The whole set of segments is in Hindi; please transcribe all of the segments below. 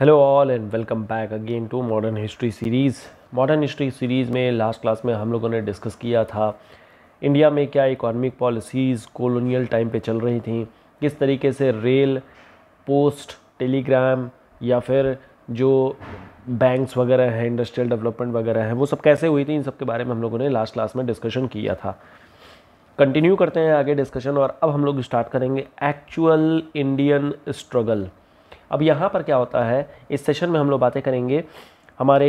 Hello all and welcome back again to modern history series modern history series में लास्ट क्लास में हम लोगों ने डिस्कस किया था इंडिया में क्या इकोनॉमिक पॉलिसीज़ कॉलोनियल टाइम पे चल रही थी किस तरीके से रेल पोस्ट टेलीग्राम या फिर जो बैंक्स वगैरह हैं इंडस्ट्रियल डेवलपमेंट वगैरह हैं वो सब कैसे हुई थी इन सब के बारे में हम लोगों ने लास्ट क्लास में डिस्कशन किया था कंटिन्यू करते हैं आगे डिस्कशन और अब हम लोग स्टार्ट करेंगे एक्चुअल इंडियन स्ट्रगल अब यहाँ पर क्या होता है इस सेशन में हम लोग बातें करेंगे हमारे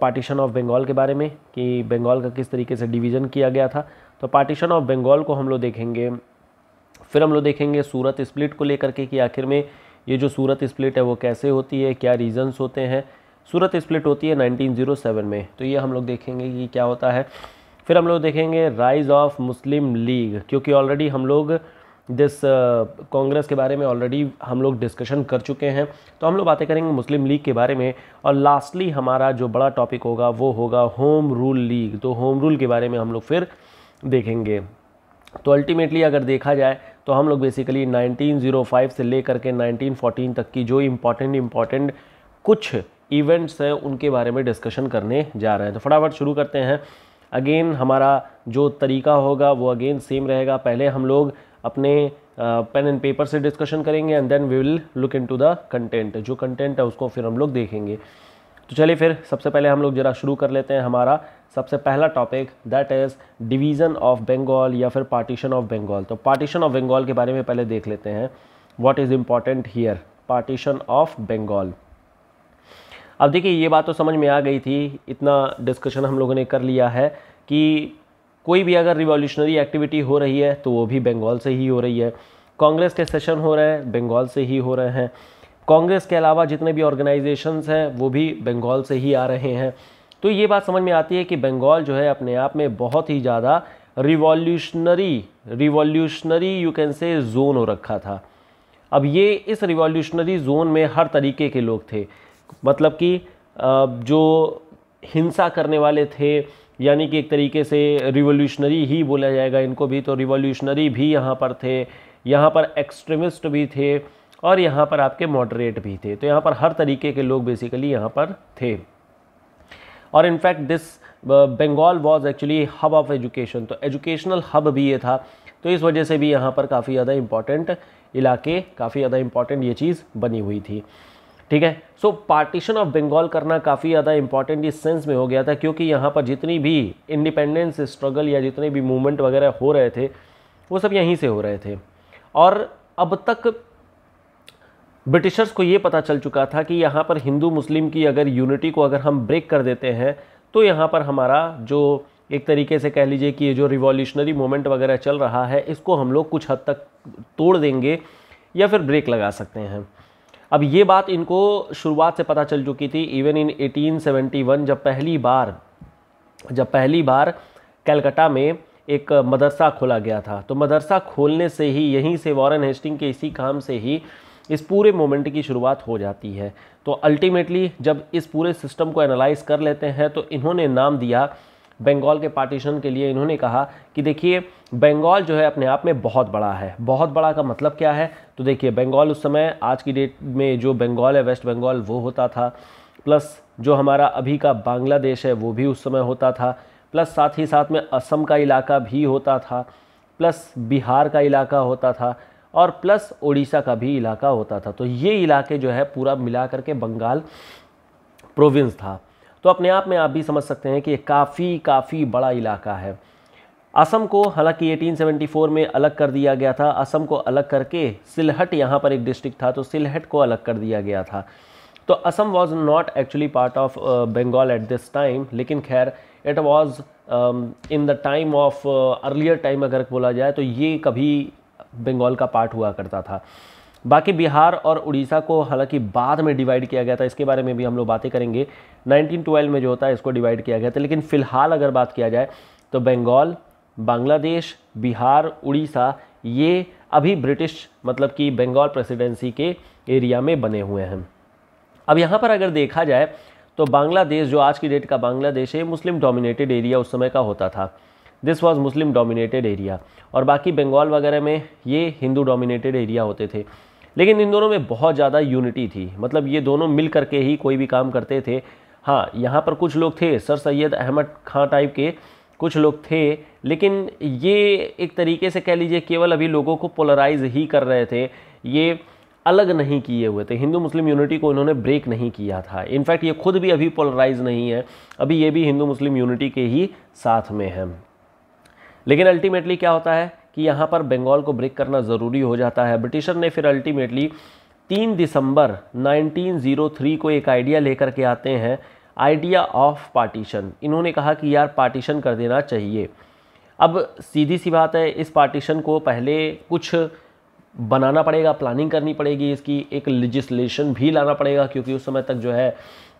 पार्टीशन ऑफ बंगाल के बारे में कि बंगाल का किस तरीके से डिवीज़न किया गया था तो पार्टीशन ऑफ बंगाल को हम लोग देखेंगे फिर हम लोग देखेंगे सूरत स्प्लिट को लेकर के कि आखिर में ये जो सूरत स्प्लिट है वो कैसे होती है क्या रीज़न्स होते हैं सूरत स्प्लिट होती है 1907 में तो ये हम लोग देखेंगे कि क्या होता है फिर हम लोग देखेंगे राइज़ ऑफ मुस्लिम लीग क्योंकि ऑलरेडी हम लोग जिस कांग्रेस के बारे में ऑलरेडी हम लोग डिस्कशन कर चुके हैं तो हम लोग बातें करेंगे मुस्लिम लीग के बारे में और लास्टली हमारा जो बड़ा टॉपिक होगा वो होगा होम रूल लीग तो होम रूल के बारे में हम लोग फिर देखेंगे तो अल्टीमेटली अगर देखा जाए तो हम लोग बेसिकली 1905 से लेकर के 1914 तक की जो इम्पॉर्टेंट इम्पॉर्टेंट कुछ इवेंट्स हैं उनके बारे में डिस्कशन करने जा रहे हैं तो फटाफट शुरू करते हैं अगेन हमारा जो तरीका होगा वो अगेन सेम रहेगा पहले हम लोग अपने पेन एंड पेपर से डिस्कशन करेंगे and then we will look into the content जो कंटेंट है उसको फिर हम लोग देखेंगे तो चलिए फिर सबसे पहले हम लोग ज़रा शुरू कर लेते हैं हमारा सबसे पहला topic that is division of Bengal या फिर पार्टीशन ऑफ बंगाल तो पार्टीशन ऑफ बंगाल के बारे में पहले देख लेते हैं what is important here partition of Bengal अब देखिए ये बात तो समझ में आ गई थी इतना डिस्कशन हम लोगों ने कर लिया है कि कोई भी अगर रिवॉल्यूशनरी एक्टिविटी हो रही है तो वो भी बंगाल से ही हो रही है कांग्रेस के सेशन हो रहे हैं बंगाल से ही हो रहे हैं कांग्रेस के अलावा जितने भी ऑर्गेनाइजेशंस हैं वो भी बंगाल से ही आ रहे हैं तो ये बात समझ में आती है कि बंगाल जो है अपने आप में बहुत ही ज़्यादा revolutionary revolutionary you can say zone हो रखा था अब ये इस रिवॉल्यूशनरी जोन में हर तरीके के लोग थे मतलब कि जो हिंसा करने वाले थे यानी कि एक तरीके से रिवोल्यूशनरी ही बोला जाएगा इनको भी तो रिवोल्यूशनरी भी यहाँ पर थे यहाँ पर एक्सट्रीमिस्ट भी थे और यहाँ पर आपके मॉडरेट भी थे तो यहाँ पर हर तरीके के लोग बेसिकली यहाँ पर थे और in fact this Bengal was actually hub of education तो एजुकेशनल हब भी ये था तो इस वजह से भी यहाँ पर काफ़ी ज़्यादा इम्पॉर्टेंट इलाके काफ़ी ज़्यादा इम्पॉर्टेंट ये चीज़ बनी हुई थी ठीक है सो पार्टीशन ऑफ बंगाल करना काफ़ी ज़्यादा इंपॉर्टेंट इस सेंस में हो गया था क्योंकि यहाँ पर जितनी भी इंडिपेंडेंस स्ट्रगल या जितने भी मूवमेंट वगैरह हो रहे थे वो सब यहीं से हो रहे थे और अब तक ब्रिटिशर्स को ये पता चल चुका था कि यहाँ पर हिंदू मुस्लिम की अगर यूनिटी को अगर हम ब्रेक कर देते हैं तो यहाँ पर हमारा जो एक तरीके से कह लीजिए कि ये जो रिवॉल्यूशनरी मोमेंट वगैरह चल रहा है इसको हम लोग कुछ हद तक तोड़ देंगे या फिर ब्रेक लगा सकते हैं अब ये बात इनको शुरुआत से पता चल चुकी थी इवन इन 1871 जब पहली बार जब पहली बार कलकत्ता में एक मदरसा खोला गया था तो मदरसा खोलने से ही यहीं से वॉरेन हेस्टिंग के इसी काम से ही इस पूरे मोमेंट की शुरुआत हो जाती है तो अल्टीमेटली जब इस पूरे सिस्टम को एनालाइज कर लेते हैं तो इन्होंने नाम दिया बंगाल के पार्टीशन के लिए इन्होंने कहा कि देखिए बंगाल जो है अपने आप में बहुत बड़ा है बहुत बड़ा का मतलब क्या है तो देखिए बंगाल उस समय आज की डेट में जो बंगाल है वेस्ट बंगाल वो होता था प्लस जो हमारा अभी का बांग्लादेश है वो भी उस समय होता था प्लस साथ ही साथ में असम का इलाका भी होता था प्लस बिहार का इलाका होता था और प्लस उड़ीसा का भी इलाका होता था तो ये इलाके जो है पूरा मिला करके बंगाल प्रोविंस था तो अपने आप में आप भी समझ सकते हैं कि काफ़ी काफ़ी बड़ा इलाका है असम को हालांकि 1874 में अलग कर दिया गया था असम को अलग करके सिलहट यहाँ पर एक डिस्ट्रिक्ट था तो सिलहट को अलग कर दिया गया था तो Assam was not actually part of Bengal at this time लेकिन खैर it was in the time of earlier time अगर बोला जाए तो ये कभी बंगाल का पार्ट हुआ करता था बाकी बिहार और उड़ीसा को हालांकि बाद में डिवाइड किया गया था इसके बारे में भी हम लोग बातें करेंगे 1912 में जो होता है इसको डिवाइड किया गया था लेकिन फ़िलहाल अगर बात किया जाए तो बंगाल बांग्लादेश बिहार उड़ीसा ये अभी ब्रिटिश मतलब कि बंगाल प्रेसिडेंसी के एरिया में बने हुए हैं अब यहाँ पर अगर देखा जाए तो बांग्लादेश जो आज की डेट का बांग्लादेश है मुस्लिम डोमिनेटेड एरिया उस समय का होता था this was Muslim dominated area और बाकी बंगाल वगैरह में ये हिंदू डोमिनेटेड एरिया होते थे लेकिन इन दोनों में बहुत ज़्यादा यूनिटी थी मतलब ये दोनों मिल करके ही कोई भी काम करते थे हाँ यहाँ पर कुछ लोग थे सर सैयद अहमद खां टाइप के कुछ लोग थे लेकिन ये एक तरीके से कह लीजिए केवल अभी लोगों को पोलराइज ही कर रहे थे ये अलग नहीं किए हुए थे हिंदू मुस्लिम यूनिटी को इन्होंने ब्रेक नहीं किया था इनफैक्ट ये खुद भी अभी पोलराइज नहीं है अभी ये भी हिंदू मुस्लिम यूनिटी के ही साथ में है लेकिन अल्टीमेटली क्या होता है कि यहाँ पर बंगाल को ब्रेक करना ज़रूरी हो जाता है ब्रिटिशर ने फिर अल्टीमेटली तीन दिसंबर 1903 को एक आइडिया लेकर के आते हैं आइडिया ऑफ पार्टीशन इन्होंने कहा कि यार पार्टीशन कर देना चाहिए अब सीधी सी बात है इस पार्टीशन को पहले कुछ बनाना पड़ेगा प्लानिंग करनी पड़ेगी इसकी एक लेजिस्लेशन भी लाना पड़ेगा क्योंकि उस समय तक जो है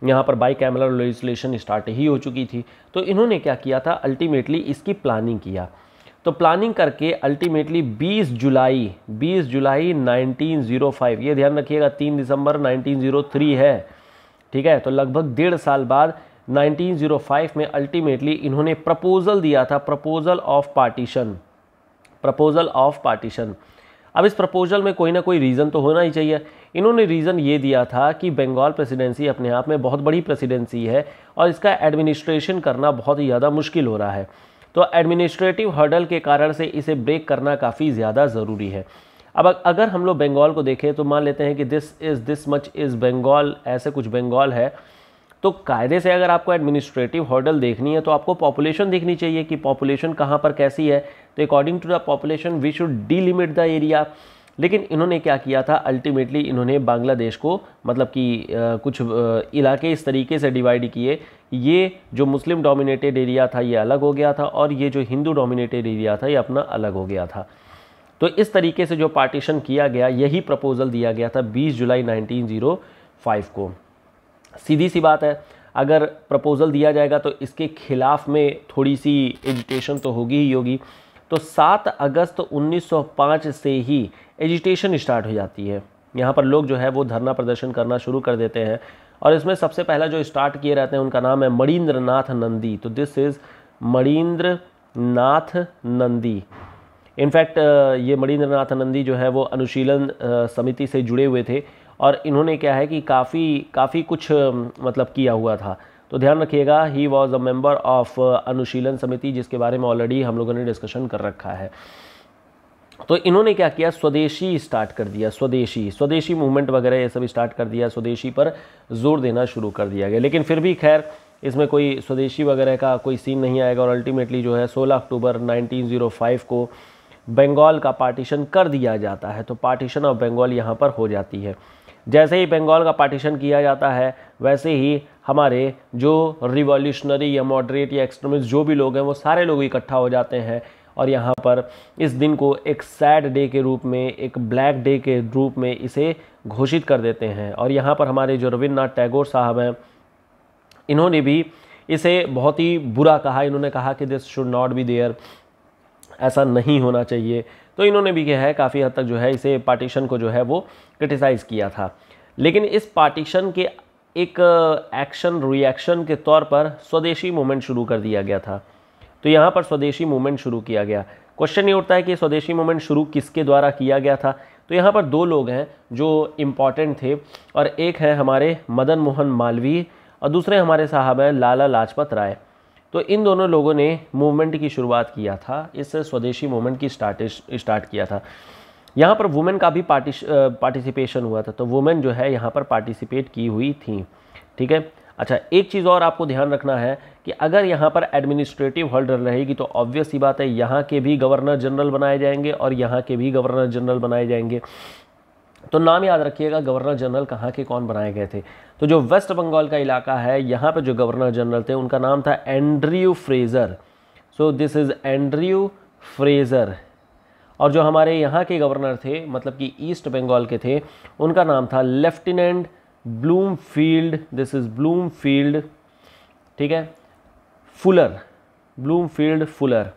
यहाँ पर बाई कैमरा लेजिस्लेशन स्टार्ट ही हो चुकी थी तो इन्होंने क्या किया था अल्टीमेटली इसकी प्लानिंग किया तो प्लानिंग करके अल्टीमेटली 20 जुलाई 20 जुलाई 1905 ये ध्यान रखिएगा 3 दिसंबर 1903 है ठीक है तो लगभग डेढ़ साल बाद 1905 में अल्टीमेटली इन्होंने प्रपोज़ल दिया था proposal of partition proposal of partition अब इस प्रपोजल में कोई ना कोई रीज़न तो होना ही चाहिए इन्होंने रीज़न ये दिया था कि बंगाल प्रेसिडेंसी अपने आप में बहुत बड़ी प्रेसिडेंसी है और इसका एडमिनिस्ट्रेशन करना बहुत ही ज़्यादा मुश्किल हो रहा है तो एडमिनिस्ट्रेटिव हर्डल के कारण से इसे ब्रेक करना काफ़ी ज़्यादा ज़रूरी है अब अगर हम लोग बंगाल को देखें तो मान लेते हैं कि this is this much is Bengal ऐसे कुछ बंगाल है तो कायदे से अगर आपको एडमिनिस्ट्रेटिव हर्डल देखनी है तो आपको पॉपुलेशन देखनी चाहिए कि पॉपुलेशन कहाँ पर कैसी है तो according to the population we should delimit the area लेकिन इन्होंने क्या किया था अल्टीमेटली इन्होंने बांग्लादेश को मतलब कि कुछ इलाके इस तरीके से डिवाइड किए ये जो मुस्लिम डोमिनेटेड एरिया था ये अलग हो गया था और ये जो हिंदू डोमिनेटेड एरिया था ये अपना अलग हो गया था तो इस तरीके से जो पार्टीशन किया गया यही प्रपोज़ल दिया गया था 20 जुलाई 1905 को सीधी सी बात है अगर प्रपोज़ल दिया जाएगा तो इसके खिलाफ में थोड़ी सी एजिटेशन तो होगी ही होगी तो 7 अगस्त 1905 से ही एजिटेशन स्टार्ट हो जाती है यहाँ पर लोग जो है वो धरना प्रदर्शन करना शुरू कर देते हैं और इसमें सबसे पहला जो स्टार्ट किए रहते हैं उनका नाम है मणिन्द्र नाथ नंदी तो this is Manindra Nath Nandi in fact ये मणिन्द्र नाथ नंदी जो है वो अनुशीलन समिति से जुड़े हुए थे और इन्होंने क्या है कि काफ़ी काफ़ी कुछ मतलब किया हुआ था तो ध्यान रखिएगा he was a member of Anushilan Samiti जिसके बारे में ऑलरेडी हम लोगों ने डिस्कशन कर रखा है तो इन्होंने क्या किया स्वदेशी स्टार्ट कर दिया स्वदेशी स्वदेशी मूवमेंट वगैरह ये सब स्टार्ट कर दिया स्वदेशी पर जोर देना शुरू कर दिया गया लेकिन फिर भी खैर इसमें कोई स्वदेशी वगैरह का कोई सीन नहीं आएगा और अल्टीमेटली जो है 16 अक्टूबर 1905 को बंगाल का पार्टीशन कर दिया जाता है तो पार्टीशन ऑफ बंगाल यहाँ पर हो जाती है जैसे ही बंगाल का पार्टीशन किया जाता है वैसे ही हमारे जो रिवॉल्यूशनरी या मॉडरेट या एक्सट्रीमिस्ट जो भी लोग हैं वो सारे लोग इकट्ठा हो जाते हैं और यहाँ पर इस दिन को एक सैड डे के रूप में एक ब्लैक डे के रूप में इसे घोषित कर देते हैं और यहाँ पर हमारे जो रविन्द्रनाथ टैगोर साहब हैं इन्होंने भी इसे बहुत ही बुरा कहा इन्होंने कहा कि this should not be there ऐसा नहीं होना चाहिए तो इन्होंने भी क्या है काफ़ी हद तक जो है इसे पार्टीशन को जो है वो क्रिटिसाइज़ किया था लेकिन इस पार्टीशन के एक एक्शन रिएक्शन के तौर पर स्वदेशी मूवमेंट शुरू कर दिया गया था तो यहाँ पर स्वदेशी मूवमेंट शुरू किया गया क्वेश्चन ये उठता है कि स्वदेशी मूवमेंट शुरू किसके द्वारा किया गया था तो यहाँ पर दो लोग हैं जो इम्पॉर्टेंट थे और एक हैं हमारे मदन मोहन मालवीय और दूसरे हमारे साहब हैं लाला लाजपत राय तो इन दोनों लोगों ने मूवमेंट की शुरुआत किया था इस स्वदेशी मूवमेंट की स्टार्ट स्टार्ट किया था यहाँ पर वुमेन का भी पार्टिसिपेशन हुआ था तो वुमेन जो है यहाँ पर पार्टिसिपेट की हुई थी ठीक है अच्छा एक चीज़ और आपको ध्यान रखना है कि अगर यहाँ पर एडमिनिस्ट्रेटिव होल्डर रहेगी तो ऑब्वियस ही बात है यहाँ के भी गवर्नर जनरल बनाए जाएंगे और यहाँ के भी गवर्नर जनरल बनाए जाएंगे तो नाम याद रखिएगा गवर्नर जनरल कहाँ के कौन बनाए गए थे तो जो वेस्ट बंगाल का इलाका है यहाँ पर जो गवर्नर जनरल थे उनका नाम था Andrew Fraser so this is Andrew Fraser और जो हमारे यहाँ के गवर्नर थे मतलब कि ईस्ट बंगाल के थे उनका नाम था lieutenant Bloomfield this is Bloomfield ठीक है फुलर ब्लूम फील्ड फुलर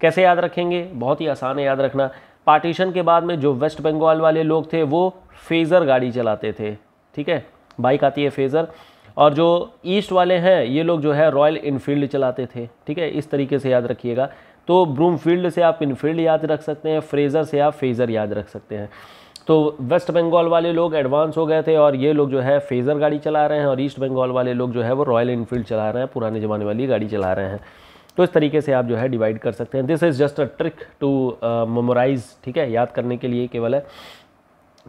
कैसे याद रखेंगे बहुत ही आसान है याद रखना पार्टीशन के बाद में जो वेस्ट बंगाल वाले लोग थे वो फेज़र गाड़ी चलाते थे ठीक है बाइक आती है फेज़र और जो ईस्ट वाले हैं ये लोग जो है रॉयल इनफील्ड चलाते थे ठीक है इस तरीके से याद रखिएगा तो ब्रूमफील्ड से आप इनफील्ड याद रख सकते हैं फ्रेज़र से आप फेज़र याद रख सकते हैं तो वेस्ट बंगाल वाले लोग एडवांस हो गए थे और ये लोग जो है फेज़र गाड़ी चला रहे हैं और ईस्ट बंगाल वाले लोग जो है वो रॉयल इनफील्ड चला रहे हैं पुराने ज़माने वाली गाड़ी चला रहे हैं तो इस तरीके से आप जो है डिवाइड कर सकते हैं this is just a trick to memorise ठीक है याद करने के लिए केवल है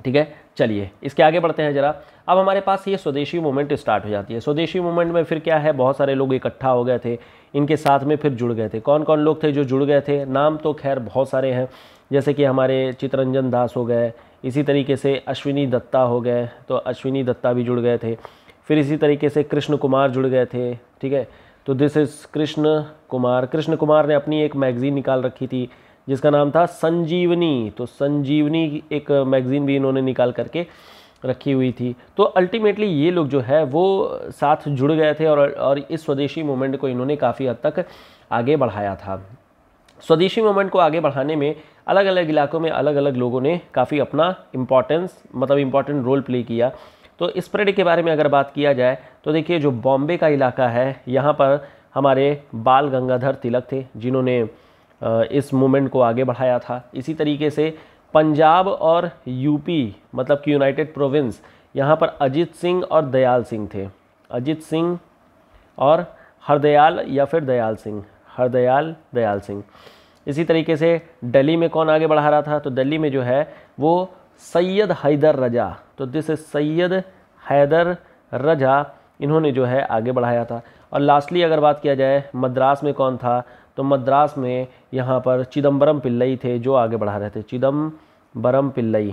ठीक है चलिए इसके आगे बढ़ते हैं ज़रा अब हमारे पास ये स्वदेशी मूवमेंट स्टार्ट हो जाती है स्वदेशी मूवमेंट में फिर क्या है बहुत सारे लोग इकट्ठा हो गए थे इनके साथ में फिर जुड़ गए थे कौन कौन लोग थे जो जुड़ गए थे नाम तो खैर बहुत सारे हैं जैसे कि हमारे चितरंजन दास हो गए इसी तरीके से अश्विनी दत्ता हो गए तो अश्विनी दत्ता भी जुड़ गए थे फिर इसी तरीके से कृष्ण कुमार जुड़ गए थे ठीक है तो दिस इज़ कृष्ण कुमार कृष्ण कुमार ने अपनी एक मैगज़ीन निकाल रखी थी जिसका नाम था संजीवनी तो संजीवनी एक मैगज़ीन भी इन्होंने निकाल करके रखी हुई थी तो अल्टीमेटली ये लोग जो है वो साथ जुड़ गए थे और और इस स्वदेशी मूवमेंट को इन्होंने काफ़ी हद तक आगे बढ़ाया था स्वदेशी मूवमेंट को आगे बढ़ाने में अलग अलग इलाकों में अलग अलग लोगों ने काफ़ी अपना इम्पोर्टेंस मतलब इम्पॉर्टेंट रोल प्ले किया तो इस परेड के बारे में अगर बात किया जाए तो देखिए जो बॉम्बे का इलाका है यहाँ पर हमारे बाल गंगाधर तिलक थे जिन्होंने इस मूवमेंट को आगे बढ़ाया था इसी तरीके से पंजाब और यूपी मतलब कि यूनाइटेड प्रोविंस यहाँ पर अजीत सिंह और दयाल सिंह थे अजीत सिंह और हरदयाल या फिर दयाल सिंह हरदयाल दयाल सिंह इसी तरीके से दिल्ली में कौन आगे बढ़ा रहा था तो दिल्ली में जो है वो सैयद हैदर रजा तो दिस इज सैयद हैदर रजा इन्होंने जो है आगे बढ़ाया था और लास्टली अगर बात किया जाए मद्रास में कौन था तो मद्रास में यहाँ पर चिदम्बरम पिल्लई थे जो आगे बढ़ा रहे थे चिदम्बरम पिल्लई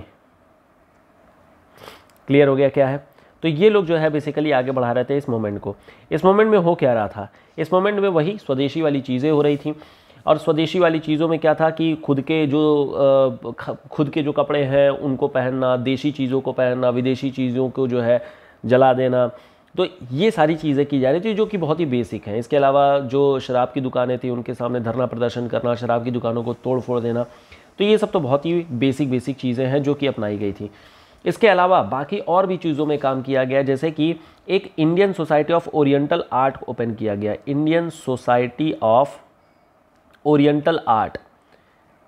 क्लियर हो गया क्या है तो ये लोग जो है बेसिकली आगे बढ़ा रहे थे इस मोमेंट को इस मोमेंट में हो क्या रहा था इस मोमेंट में वही स्वदेशी वाली चीज़ें हो रही थी और स्वदेशी वाली चीज़ों में क्या था कि खुद के जो खुद के जो कपड़े हैं उनको पहनना देशी चीज़ों को पहनना विदेशी चीज़ों को जो है जला देना तो ये सारी चीज़ें की जा रही थी जो कि बहुत ही बेसिक हैं इसके अलावा जो शराब की दुकानें थी उनके सामने धरना प्रदर्शन करना शराब की दुकानों को तोड़ फोड़ देना तो ये सब तो बहुत ही बेसिक बेसिक चीज़ें हैं जो कि अपनाई गई थी इसके अलावा बाकी और भी चीज़ों में काम किया गया जैसे कि एक Indian society of oriental art open किया गया Indian society of oriental art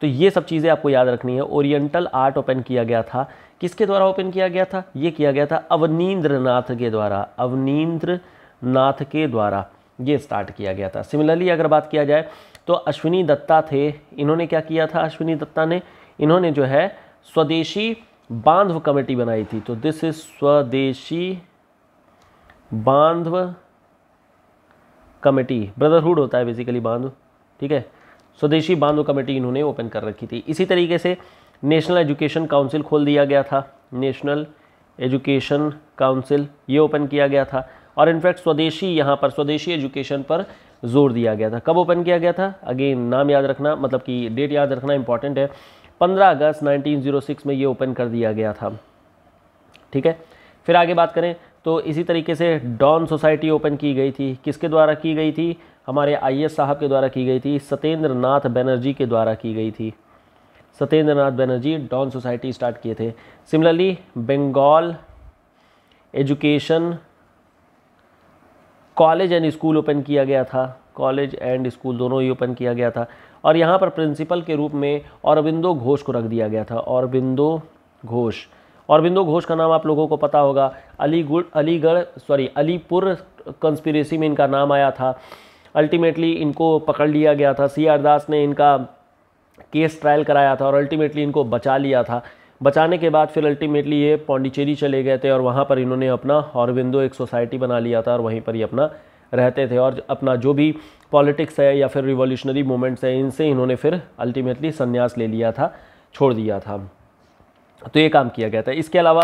तो ये सब चीज़ें आपको याद रखनी है ओरिएंटल आर्ट ओपन किया गया था किसके द्वारा ओपन किया गया था ये किया गया था अवनीन्द्र नाथ के द्वारा अवनीन्द्र नाथ के द्वारा ये स्टार्ट किया गया था सिमिलरली अगर बात किया जाए तो अश्विनी दत्ता थे इन्होंने क्या किया था अश्विनी दत्ता ने इन्होंने जो है स्वदेशी बांधव कमेटी बनाई थी तो दिस इज स्वदेशी बांधव कमेटी ब्रदरहुड होता है बेसिकली बांधव ठीक है स्वदेशी बांधव कमेटी इन्होंने ओपन कर रखी थी इसी तरीके से नेशनल एजुकेशन काउंसिल खोल दिया गया था नेशनल एजुकेशन काउंसिल ये ओपन किया गया था और इनफैक्ट स्वदेशी यहाँ पर स्वदेशी एजुकेशन पर जोर दिया गया था कब ओपन किया गया था अगेन नाम याद रखना मतलब कि डेट याद रखना इंपॉर्टेंट है 15 अगस्त 1906 में ये ओपन कर दिया गया था ठीक है फिर आगे बात करें तो इसी तरीके से डॉन सोसाइटी ओपन की गई थी किसके द्वारा की गई थी हमारे आई साहब के द्वारा की गई थी सत्येंद्र नाथ बनर्जी के द्वारा की गई थी Satyendra Nath Banerjee dawn society start किए थे similarly Bengal education college and school open किया गया था कॉलेज एंड स्कूल दोनों ही ओपन किया गया था और यहाँ पर प्रिंसिपल के रूप में औरबिंदो घोष को रख दिया गया था औरबिंदो घोष औरबिंदो घोष का नाम आप लोगों को पता होगा अलीगुड़ अलीगढ़ सॉरी अलीपुर कंस्पिरेसी में इनका नाम आया था अल्टीमेटली इनको पकड़ लिया गया था सी आर दास ने इनका केस ट्रायल कराया था और अल्टीमेटली इनको बचा लिया था बचाने के बाद फिर अल्टीमेटली ये पौंडीचेरी चले गए थे और वहाँ पर इन्होंने अपना औरबिंदो एक सोसाइटी बना लिया था और वहीं पर ही अपना रहते थे और अपना जो भी पॉलिटिक्स है या फिर रिवॉल्यूशनरी मूवमेंट्स है इनसे इन्होंने फिर अल्टीमेटली संन्यास ले लिया था छोड़ दिया था तो ये काम किया गया था इसके अलावा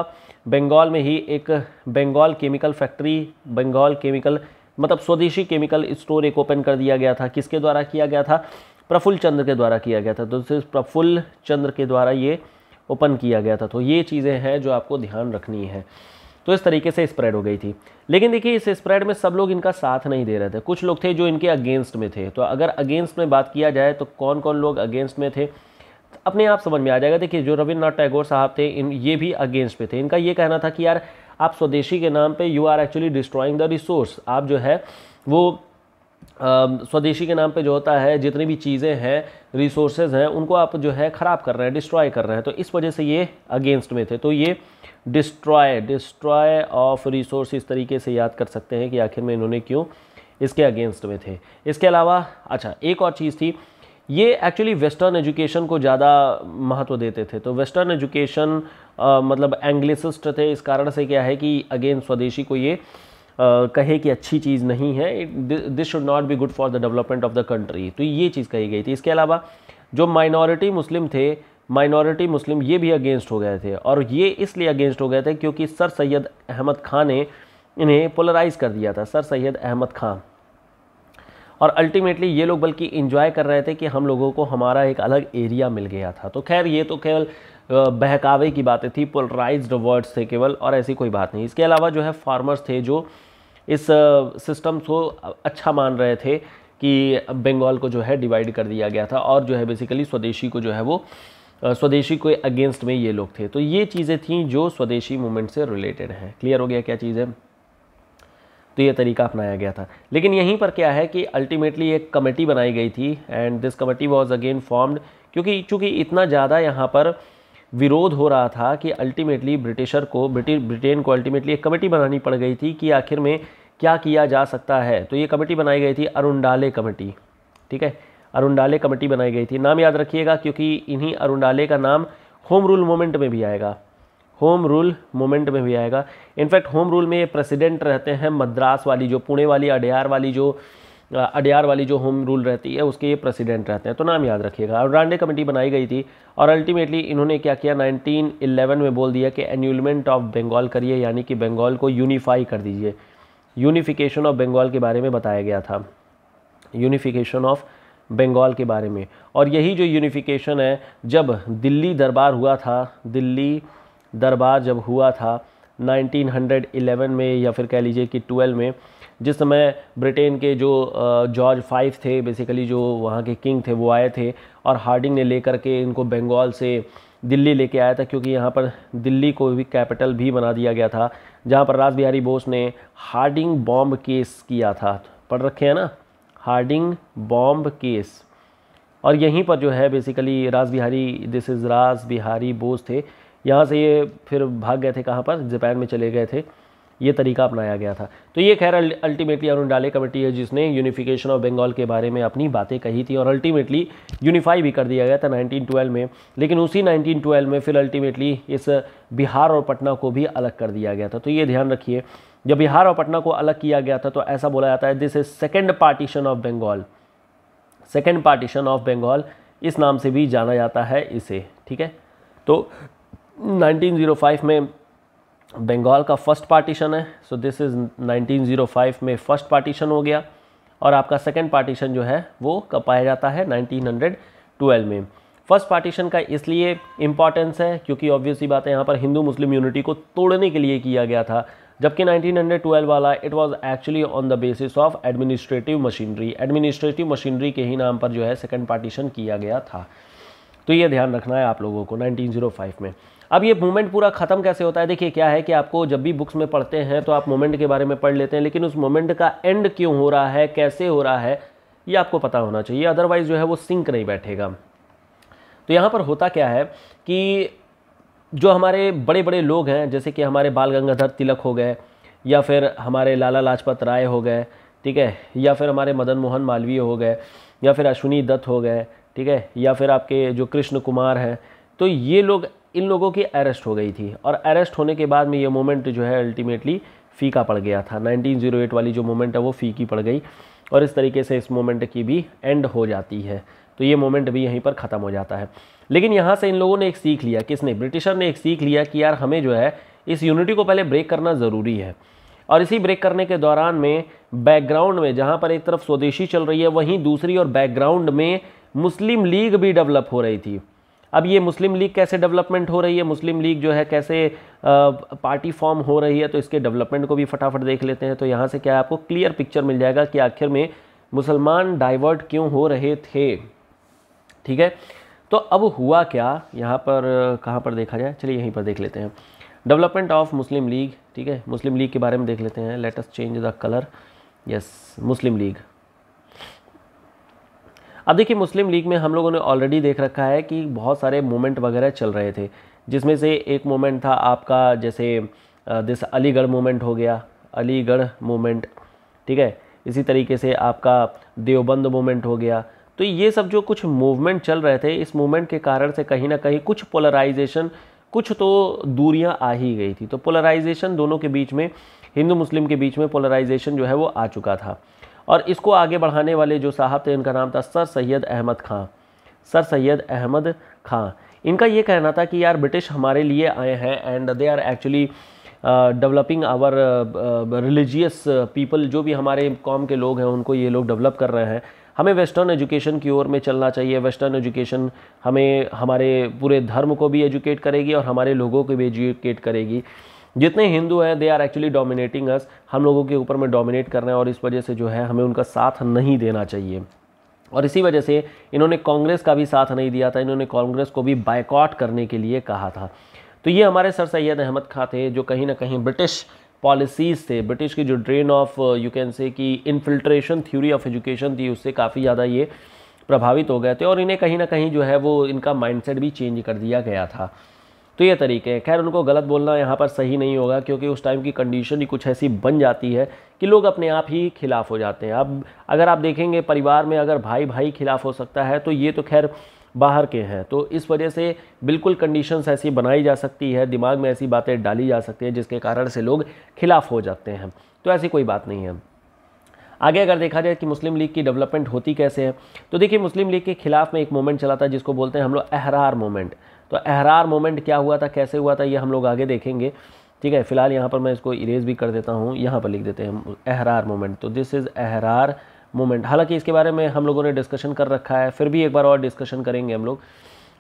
बंगाल में ही एक Bengal chemical factory Bengal chemical मतलब स्वदेशी केमिकल स्टोर एक ओपन कर दिया गया था किसके द्वारा किया गया था प्रफुल्ल चंद्र के द्वारा किया गया था तो सिर्फ प्रफुल्ल चंद्र के द्वारा ये ओपन किया गया था तो ये चीज़ें हैं जो आपको ध्यान रखनी है तो इस तरीके से स्प्रेड हो गई थी लेकिन देखिए इस स्प्रेड में सब लोग इनका साथ नहीं दे रहे थे कुछ लोग थे जो इनके अगेंस्ट में थे तो अगर अगेंस्ट में बात किया जाए तो कौन कौन लोग अगेंस्ट में थे अपने आप समझ में आ जाएगा देखिए जो रविन्द्रनाथ टैगोर साहब थे इन ये भी अगेंस्ट में थे इनका ये कहना था कि यार आप स्वदेशी के नाम पे you are actually destroying the resource आप जो है वो आ, स्वदेशी के नाम पे जो होता है जितनी भी चीज़ें हैं रिसोर्सेज हैं उनको आप जो है ख़राब कर रहे हैं डिस्ट्रॉय कर रहे हैं तो इस वजह से ये अगेंस्ट में थे तो ये डिस्ट्रॉय डिस्ट्रॉय ऑफ रिसोर्स इस तरीके से याद कर सकते हैं कि आखिर में इन्होंने क्यों इसके अगेंस्ट में थे इसके अलावा अच्छा एक और चीज़ थी ये एक्चुअली वेस्टर्न एजुकेशन को ज़्यादा महत्व देते थे तो वेस्टर्न एजुकेशन मतलब एंग्लिसिस्ट थे इस कारण से क्या है कि अगेन स्वदेशी को ये आ, कहे कि अच्छी चीज़ नहीं है this should not be good for the development of the country तो ये चीज़ कही गई थी इसके अलावा जो माइनॉरिटी मुस्लिम थे माइनॉरिटी मुस्लिम ये भी अगेंस्ट हो गए थे और ये इसलिए अगेंस्ट हो गए थे क्योंकि सर सैयद अहमद खान ने इन्हें पोलराइज कर दिया था सर सैयद अहमद खान और अल्टीमेटली ये लोग बल्कि इन्जॉय कर रहे थे कि हम लोगों को हमारा एक अलग एरिया मिल गया था तो खैर ये तो केवल बहकावे की बातें थी पोलराइज वर्ड्स थे केवल और ऐसी कोई बात नहीं इसके अलावा जो है फार्मर्स थे जो इस सिस्टम को अच्छा मान रहे थे कि बंगाल को जो है डिवाइड कर दिया गया था और जो है बेसिकली स्वदेशी को जो है वो स्वदेशी के अगेंस्ट में ये लोग थे तो ये चीज़ें थी जो स्वदेशी मूवमेंट से रिलेटेड हैं क्लियर हो गया क्या चीज़ है तो ये तरीका अपनाया गया था लेकिन यहीं पर क्या है कि अल्टीमेटली एक कमेटी बनाई गई थी and this committee was again formed क्योंकि चूंकि इतना ज़्यादा यहाँ पर विरोध हो रहा था कि अल्टीमेटली ब्रिटिशर को ब्रिटिश ब्रिटेन को अल्टीमेटली एक कमेटी बनानी पड़ गई थी कि आखिर में क्या किया जा सकता है तो ये कमेटी बनाई गई थी अरुंडाले कमेटी ठीक है अरुणाले कमेटी बनाई गई थी नाम याद रखिएगा क्योंकि इन्हीं अरुणाले का नाम होम रूल मूवमेंट में भी आएगा होम रूल मूवमेंट में भी आएगा इनफैक्ट होम रूल में ये प्रेसिडेंट रहते हैं मद्रास वाली जो पुणे वाली अडयार वाली जो अडयार वाली जो होम रूल रहती है उसके ये प्रेसिडेंट रहते हैं तो नाम याद रखिएगा और रांडे कमेटी बनाई गई थी और अल्टीमेटली इन्होंने क्या किया 1911 में बोल दिया कि एन्यूलमेंट ऑफ बंगाल करिए यानी कि बंगाल को यूनिफाई कर दीजिए यूनिफिकेशन ऑफ बंगाल के बारे में बताया गया था यूनिफिकेशन ऑफ बंगाल के बारे में और यही जो यूनिफिकेशन है जब दिल्ली दरबार हुआ था दिल्ली दरबार जब हुआ था 1911 में या फिर कह लीजिए कि 12 में जिस समय ब्रिटेन के जो जॉर्ज फाइव थे बेसिकली जो वहाँ के किंग थे वो आए थे और हार्डिंग ने लेकर के इनको बंगाल से दिल्ली लेके आया था क्योंकि यहाँ पर दिल्ली को भी कैपिटल भी बना दिया गया था जहाँ पर राज बिहारी बोस ने हार्डिंग बॉम्ब केस किया था पढ़ रखे हैं ना हार्डिंग बॉम्ब केस और यहीं पर जो है basically Raj Bihari this is Raj Bihari Bose थे यहाँ से ये फिर भाग गए थे कहाँ पर जापान में चले गए थे ये तरीका अपनाया गया था तो ये खैर अल्टीमेटली अरुण डाले कमेटी है जिसने यूनिफिकेशन ऑफ बंगाल के बारे में अपनी बातें कही थी और अल्टीमेटली यूनिफाई भी कर दिया गया था 1912 में लेकिन उसी 1912 में फिर अल्टीमेटली इस बिहार और पटना को भी अलग कर दिया गया था तो ये ध्यान रखिए जब बिहार और पटना को अलग किया गया था तो ऐसा बोला जाता है this is second partition of Bengal second partition of Bengal इस नाम से भी जाना जाता है इसे ठीक है तो 1905 में बंगाल का फर्स्ट पार्टीशन है सो दिस इज़ 1905 में फर्स्ट पार्टीशन हो गया और आपका सेकेंड पार्टीशन जो है वो कब पाया जाता है 1912 में फर्स्ट पार्टीशन का इसलिए इम्पॉर्टेंस है क्योंकि ऑब्वियसली बात है यहाँ पर हिंदू मुस्लिम यूनिटी को तोड़ने के लिए किया गया था जबकि 1912 वाला it was actually on the basis of administrative machinery administrative machinery के ही नाम पर जो है सेकंड पार्टीशन किया गया था तो ये ध्यान रखना है आप लोगों को 1905 में अब ये मूवमेंट पूरा ख़त्म कैसे होता है देखिए क्या है कि आपको जब भी बुक्स में पढ़ते हैं तो आप मूवमेंट के बारे में पढ़ लेते हैं लेकिन उस मूवमेंट का एंड क्यों हो रहा है कैसे हो रहा है ये आपको पता होना चाहिए अदरवाइज़ जो है वो सिंक नहीं बैठेगा तो यहाँ पर होता क्या है कि जो हमारे बड़े बड़े लोग हैं जैसे कि हमारे बाल गंगाधर तिलक हो गए या फिर हमारे लाला लाजपत राय हो गए ठीक है या फिर हमारे मदन मोहन मालवीय हो गए या फिर अश्विनी दत्त हो गए ठीक है या फिर आपके जो कृष्ण कुमार हैं तो ये लोग इन लोगों की अरेस्ट हो गई थी और अरेस्ट होने के बाद में ये मोमेंट जो है अल्टीमेटली फ़ीका पड़ गया था 1908 वाली जो मोमेंट है वो फ़ीकी पड़ गई और इस तरीके से इस मोमेंट की भी एंड हो जाती है तो ये मोमेंट भी यहीं पर ख़त्म हो जाता है लेकिन यहाँ से इन लोगों ने एक सीख लिया किसने ब्रिटिशर ने एक सीख लिया कि यार हमें जो है इस यूनिटी को पहले ब्रेक करना ज़रूरी है और इसी ब्रेक करने के दौरान में बैकग्राउंड में जहाँ पर एक तरफ स्वदेशी चल रही है वहीं दूसरी और बैकग्राउंड में मुस्लिम लीग भी डेवलप हो रही थी अब ये मुस्लिम लीग कैसे डेवलपमेंट हो रही है मुस्लिम लीग जो है कैसे पार्टी फॉर्म हो रही है तो इसके डेवलपमेंट को भी फटाफट देख लेते हैं तो यहाँ से क्या है आपको क्लियर पिक्चर मिल जाएगा कि आखिर में मुसलमान डाइवर्ट क्यों हो रहे थे ठीक है तो अब हुआ क्या यहाँ पर कहाँ पर देखा जाए चलिए यहीं पर देख लेते हैं डेवलपमेंट ऑफ मुस्लिम लीग ठीक है मुस्लिम लीग के बारे में देख लेते हैं let's change the colour yes Muslim league अब देखिए मुस्लिम लीग में हम लोगों ने ऑलरेडी देख रखा है कि बहुत सारे मूवमेंट वगैरह चल रहे थे जिसमें से एक मूवमेंट था आपका जैसे दिस अलीगढ़ मूवमेंट हो गया अलीगढ़ मूवमेंट ठीक है इसी तरीके से आपका देवबंद मूवमेंट हो गया तो ये सब जो कुछ मूवमेंट चल रहे थे इस मूवमेंट के कारण से कहीं ना कहीं कुछ पोलराइजेशन कुछ तो दूरियां आ ही गई थी तो पोलराइजेशन दोनों के बीच में हिंदू मुस्लिम के बीच में पोलराइजेशन जो है वो आ चुका था और इसको आगे बढ़ाने वाले जो साहब थे इनका नाम था सर सैयद अहमद खां सर सैयद अहमद खां इनका ये कहना था कि यार ब्रिटिश हमारे लिए आए हैं and they are actually developing our religious people जो भी हमारे कॉम के लोग हैं उनको ये लोग डेवलप कर रहे हैं हमें वेस्टर्न एजुकेशन की ओर में चलना चाहिए वेस्टर्न एजुकेशन हमें हमारे पूरे धर्म को भी एजुकेट करेगी और हमारे लोगों को भी एजुकेट करेगी जितने हिंदू हैं they are actually dominating us हम लोगों के ऊपर में डोमिनेट कर रहे हैं और इस वजह से जो है हमें उनका साथ नहीं देना चाहिए और इसी वजह से इन्होंने कांग्रेस का भी साथ नहीं दिया था इन्होंने कांग्रेस को भी बायकॉट करने के लिए कहा था तो ये हमारे सर सैयद अहमद खां थे जो कहीं ना कहीं ब्रिटिश पॉलिसीज़ थे ब्रिटिश की जो ड्रेन ऑफ यू कैन से कि इनफिल्ट्रेशन थ्योरी ऑफ एजुकेशन थी उससे काफ़ी ज़्यादा ये प्रभावित हो गए थे और इन्हें कहीं ना कहीं जो है वो इनका माइंडसेट भी चेंज कर दिया गया था तो ये तरीके हैं खैर उनको गलत बोलना यहाँ पर सही नहीं होगा क्योंकि उस टाइम की कंडीशन ही कुछ ऐसी बन जाती है कि लोग अपने आप ही खिलाफ हो जाते हैं अब अगर आप देखेंगे परिवार में अगर भाई भाई खिलाफ हो सकता है तो ये तो खैर बाहर के हैं तो इस वजह से बिल्कुल कंडीशंस ऐसी बनाई जा सकती है दिमाग में ऐसी बातें डाली जा सकती है जिसके कारण से लोग खिलाफ हो जाते हैं तो ऐसी कोई बात नहीं है आगे अगर देखा जाए कि मुस्लिम लीग की डेवलपमेंट होती कैसे है तो देखिए मुस्लिम लीग के खिलाफ में एक मोमेंट चला था जिसको बोलते हैं हम लोग एहरार मोमेंट तो एहरार मोमेंट क्या हुआ था कैसे हुआ था ये हम लोग आगे देखेंगे ठीक है फिलहाल यहाँ पर मैं इसको इरेज भी कर देता हूँ यहाँ पर लिख देते हैं Ahrar movement this this Ahrar एहरार मोमेंट हालांकि इसके बारे में हम लोगों ने डिस्कशन कर रखा है फिर भी एक बार और डिस्कशन करेंगे हम लोग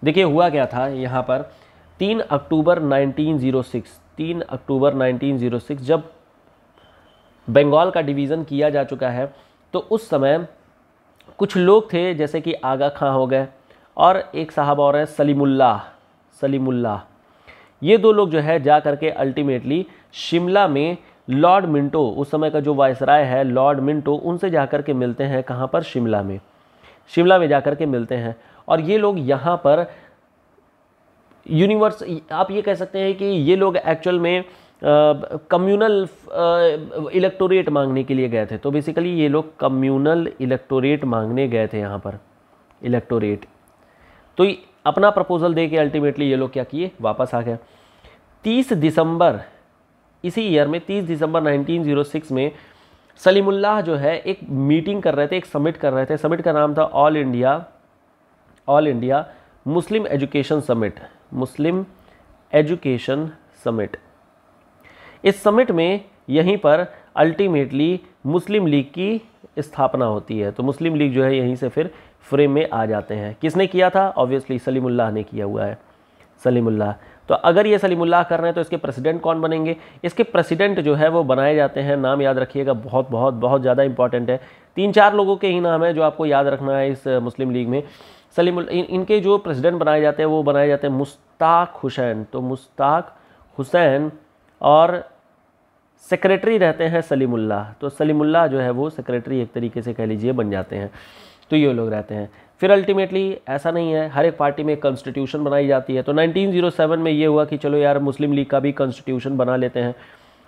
देखिए हुआ क्या था यहाँ पर तीन अक्टूबर 1906 तीन अक्टूबर 1906 जब बंगाल का डिवीज़न किया जा चुका है तो उस समय कुछ लोग थे जैसे कि आगा खां हो गए और एक साहब और हैं सलीमुल्ला सलीमुल्ला ये दो लोग जो है जा करके अल्टीमेटली शिमला में लॉर्ड मिंटो उस समय का जो वायसराय है लॉर्ड मिंटो उनसे जाकर के मिलते हैं कहाँ पर शिमला में शिमला में जाकर के मिलते हैं और ये लोग यहाँ पर यूनिवर्स आप ये कह सकते हैं कि ये लोग एक्चुअल में कम्युनल इलेक्टोरेट मांगने के लिए गए थे तो बेसिकली ये लोग कम्युनल इलेक्टोरेट मांगने गए थे यहाँ पर इलेक्टोरेट तो अपना प्रपोजल दे के अल्टीमेटली ये लोग क्या किए वापस आ गए 30 दिसंबर इसी ईयर में 30 दिसंबर 1906 में सलीमुल्लाह जो है एक मीटिंग कर रहे थे एक समिट कर रहे थे समिट का नाम था all India all India Muslim education summit Muslim education summit इस समिट में यहीं पर अल्टीमेटली मुस्लिम लीग की स्थापना होती है तो मुस्लिम लीग जो है यहीं से फिर फ्रेम में आ जाते हैं किसने किया था ऑब्वियसली सलीमुल्लाह ने किया हुआ है सलीमुल्लाह तो अगर ये सलीमुल्लाह कर रहे हैं तो इसके प्रेसिडेंट कौन बनेंगे इसके प्रेसिडेंट जो है वो बनाए जाते हैं नाम याद रखिएगा बहुत बहुत बहुत ज़्यादा इंपॉर्टेंट है तीन चार लोगों के ही नाम है जो आपको याद रखना है इस मुस्लिम लीग में सलीम इनके जो प्रेसिडेंट बनाए जाते हैं वो बनाए जाते हैं मुश्ताक हुसैन तो मुश्ताक हुसैन और सेक्रेटरी रहते हैं सलीमुल्लाह तो सलीमुल्लाह जो है वो सेक्रेटरी एक तरीके से कह लीजिए बन जाते हैं तो ये लोग रहते हैं फिर अल्टीमेटली ऐसा नहीं है हर एक पार्टी में कॉन्स्टिट्यूशन बनाई जाती है तो 1907 में ये हुआ कि चलो यार मुस्लिम लीग का भी कॉन्स्टिट्यूशन बना लेते हैं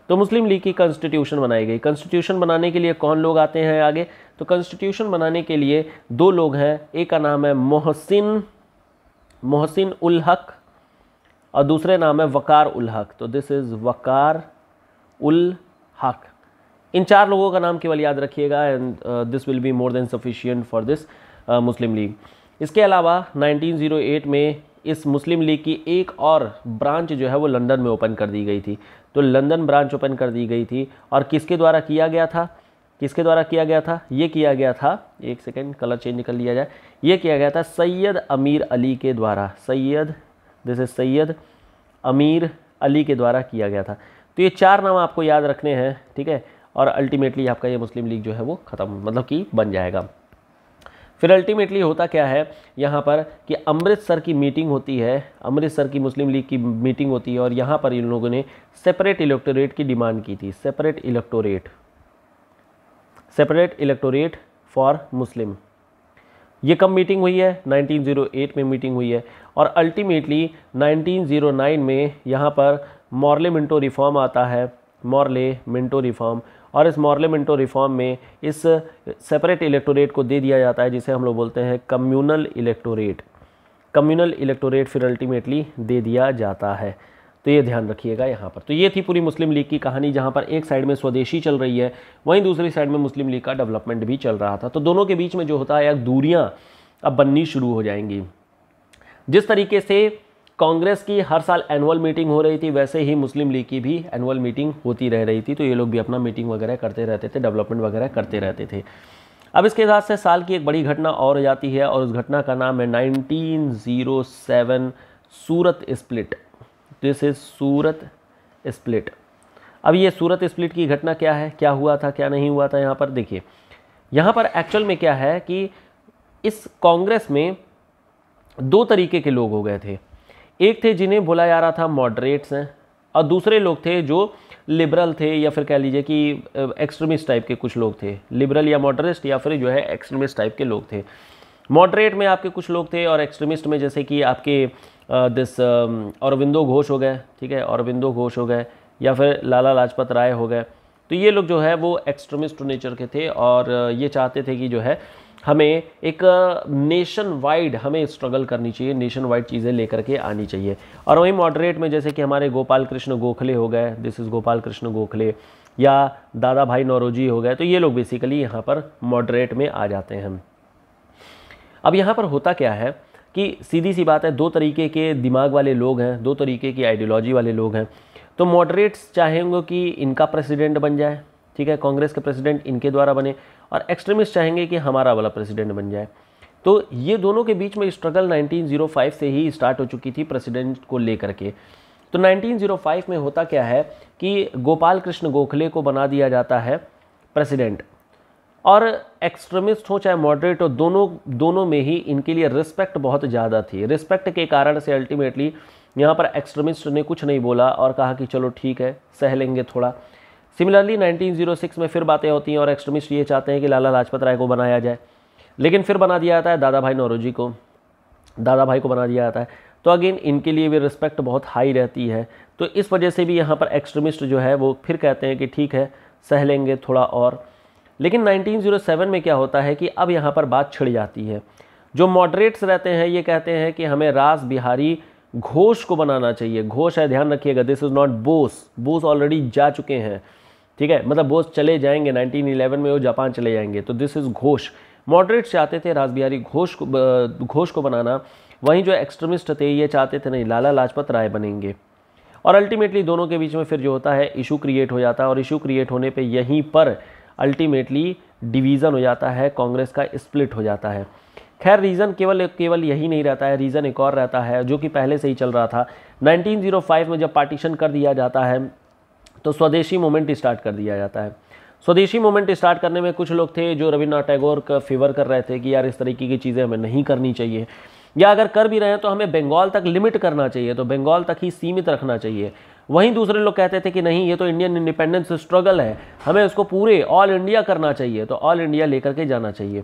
तो मुस्लिम लीग की कॉन्स्टिट्यूशन बनाई गई कॉन्स्टिट्यूशन बनाने के लिए कौन लोग आते हैं आगे तो कॉन्स्टिट्यूशन बनाने के लिए दो लोग हैं एक का नाम है मोहसिन मोहसिन उल हक और दूसरे नाम है वकार उल हक तो दिस इज़ वकार उल हक इन चार लोगों का नाम केवल याद रखिएगा and this will be more than sufficient for this Muslim league इसके अलावा 1908 में इस मुस्लिम लीग की एक और ब्रांच जो है वो लंदन में ओपन कर दी गई थी तो लंदन ब्रांच ओपन कर दी गई थी और किसके द्वारा किया गया था किसके द्वारा किया गया था ये किया गया था एक सेकेंड कलर चेंज कर लिया जाए ये किया गया था सैयद अमीर अली के द्वारा सैयद इज़ सैयद अमीर अली के द्वारा किया गया था तो ये चार नाम आपको याद रखने हैं ठीक है और अल्टीमेटली आपका ये मुस्लिम लीग जो है वो ख़त्म मतलब कि बन जाएगा फिर अल्टीमेटली होता क्या है यहाँ पर कि अमृतसर की मीटिंग होती है अमृतसर की मुस्लिम लीग की मीटिंग होती है और यहाँ पर इन लोगों ने सेपरेट इलेक्टोरेट की डिमांड की थी separate electorate separate electorate for Muslim ये कब मीटिंग हुई है 1908 में मीटिंग हुई है और अल्टीमेटली 1909 में यहाँ पर मॉर्ले मिंटो रिफॉर्म आता है मॉर्ले मिंटो रिफॉर्म और इस मॉर्लेमेंटो रिफॉर्म में इस सेपरेट इलेक्टोरेट को दे दिया जाता है जिसे हम लोग बोलते हैं कम्यूनल इलेक्टोरेट कम्यूनल इलेक्टोरेट फिर अल्टीमेटली दे दिया जाता है तो ये ध्यान रखिएगा यहाँ पर तो ये थी पूरी मुस्लिम लीग की कहानी जहाँ पर एक साइड में स्वदेशी चल रही है वहीं दूसरी साइड में मुस्लिम लीग का डेवलपमेंट भी चल रहा था तो दोनों के बीच में जो होता है दूरियाँ अब बननी शुरू हो जाएंगी जिस तरीके से कांग्रेस की हर साल एनुअल मीटिंग हो रही थी वैसे ही मुस्लिम लीग की भी एनुअल मीटिंग होती रह रही थी तो ये लोग भी अपना मीटिंग वगैरह करते रहते थे डेवलपमेंट वगैरह करते रहते थे अब इसके साथ से साल की एक बड़ी घटना और हो जाती है और उस घटना का नाम है nineteen Surat split this is Surat split अब ये सूरत स्प्लिट की घटना क्या है क्या हुआ था क्या नहीं हुआ था यहाँ पर देखिए यहाँ पर एक्चुअल में क्या है कि इस कांग्रेस में दो तरीके के लोग हो गए थे एक थे जिन्हें बोला जा रहा था मॉडरेट्स हैं और दूसरे लोग थे जो लिबरल थे या फिर कह लीजिए कि एक्सट्रीमिस्ट टाइप के कुछ लोग थे लिबरल या मॉडरेस्ट या फिर जो है एक्सट्रीमिस्ट टाइप के लोग थे मॉडरेट में आपके कुछ लोग थे और एक्सट्रीमिस्ट में जैसे कि आपके दिस अरविंदो घोष हो गए ठीक है अरविंदो घोष हो गए या फिर लाला लाजपत राय हो गए तो ये लोग जो है वो एक्सट्रीमिस्ट नेचर के थे और ये चाहते थे कि जो है हमें एक नेशन वाइड हमें स्ट्रगल करनी चाहिए नेशन वाइड चीज़ें लेकर के आनी चाहिए और वहीं मॉडरेट में जैसे कि हमारे गोपाल कृष्ण गोखले हो गए दिस इज़ गोपाल कृष्ण गोखले या दादा भाई नौरोजी हो गए तो ये लोग बेसिकली यहाँ पर मॉडरेट में आ जाते हैं अब यहाँ पर होता क्या है कि सीधी सी बात है दो तरीके के दिमाग वाले लोग हैं दो तरीके की आइडियोलॉजी वाले लोग हैं तो मॉडरेट्स चाहेंगे कि इनका प्रेसिडेंट बन जाए ठीक है कांग्रेस के प्रेसिडेंट इनके द्वारा बने और एक्सट्रीमिस्ट चाहेंगे कि हमारा वाला प्रेसिडेंट बन जाए तो ये दोनों के बीच में स्ट्रगल 1905 से ही स्टार्ट हो चुकी थी प्रेसिडेंट को लेकर के तो 1905 में होता क्या है कि गोपाल कृष्ण गोखले को बना दिया जाता है प्रेसिडेंट और एक्सट्रीमिस्ट हो चाहे मॉडरेट हो दोनों दोनों में ही इनके लिए रिस्पेक्ट बहुत ज़्यादा थी रिस्पेक्ट के कारण से अल्टीमेटली यहाँ पर एक्सट्रीमिस्ट ने कुछ नहीं बोला और कहा कि चलो ठीक है सह लेंगे थोड़ा सिमिलरली 1906 में फिर बातें होती हैं और एक्सट्रीमिस्ट ये चाहते हैं कि लाला लाजपत राय को बनाया जाए लेकिन फिर बना दिया जाता है दादा भाई नौरोजी को दादा भाई को बना दिया जाता है तो अगेन इनके लिए भी रिस्पेक्ट बहुत हाई रहती है तो इस वजह से भी यहाँ पर एक्सट्रीमिस्ट जो है वो फिर कहते हैं कि ठीक है सह लेंगे थोड़ा और लेकिन 1907 में क्या होता है कि अब यहाँ पर बात छिड़ जाती है जो मॉडरेट्स रहते हैं ये कहते हैं कि हमें रास बिहारी घोष को बनाना चाहिए घोष है ध्यान रखिएगा this is not Bose Bose already जा चुके हैं ठीक है मतलब वो चले जाएंगे 1911 में वो जापान चले जाएंगे तो दिस इज़ घोष मॉडरेट चाहते थे राजबिहारी घोष को घोष को बनाना वहीं जो एक्सट्रीमिस्ट थे ये चाहते थे नहीं लाला लाजपत राय बनेंगे और अल्टीमेटली दोनों के बीच में फिर जो होता है इशू क्रिएट हो जाता है और इशू क्रिएट होने पर यहीं पर अल्टीमेटली डिवीज़न हो जाता है कांग्रेस का स्प्लिट हो जाता है खैर रीज़न केवल केवल यही नहीं रहता है रीज़न एक और रहता है जो कि पहले से ही चल रहा था 1905 में जब पार्टीशन कर दिया जाता है तो स्वदेशी मूवमेंट स्टार्ट कर दिया जाता है स्वदेशी मूवमेंट स्टार्ट करने में कुछ लोग थे जो रविन्द्रनाथ टैगोर का फेवर कर रहे थे कि यार इस तरीके की चीज़ें हमें नहीं करनी चाहिए या अगर कर भी रहे हैं तो हमें बंगाल तक लिमिट करना चाहिए तो बंगाल तक ही सीमित रखना चाहिए वहीं दूसरे लोग कहते थे कि नहीं ये तो इंडियन इंडिपेंडेंस स्ट्रगल है हमें उसको पूरे ऑल इंडिया करना चाहिए तो ऑल इंडिया लेकर के जाना चाहिए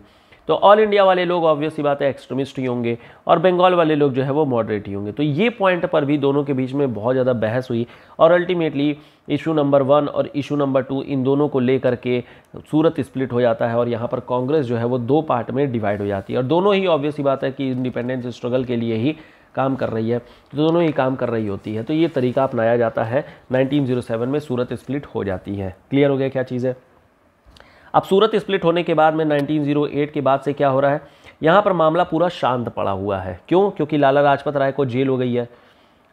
तो ऑल इंडिया वाले लोग ऑब्वियस ही बात है एक्सट्रीमिस्ट ही होंगे और बंगाल वाले लोग जो है वो मॉडरेट ही होंगे तो ये पॉइंट पर भी दोनों के बीच में बहुत ज़्यादा बहस हुई और अल्टीमेटली इशू नंबर वन और इशू नंबर टू इन दोनों को लेकर के सूरत स्प्लिट हो जाता है और यहाँ पर कांग्रेस जो है वो दो पार्ट में डिवाइड हो जाती है और दोनों ही ऑब्वियस ही बात है कि इंडिपेंडेंस स्ट्रगल के लिए ही काम कर रही है तो दोनों ही काम कर रही होती है तो ये तरीका अपनाया जाता है 1907 में सूरत स्प्लिट हो जाती है क्लियर हो गया क्या चीज़ है अब सूरत स्प्लिट होने के बाद में 1908 के बाद से क्या हो रहा है यहाँ पर मामला पूरा शांत पड़ा हुआ है क्यों क्योंकि लाला लाजपत राय को जेल हो गई है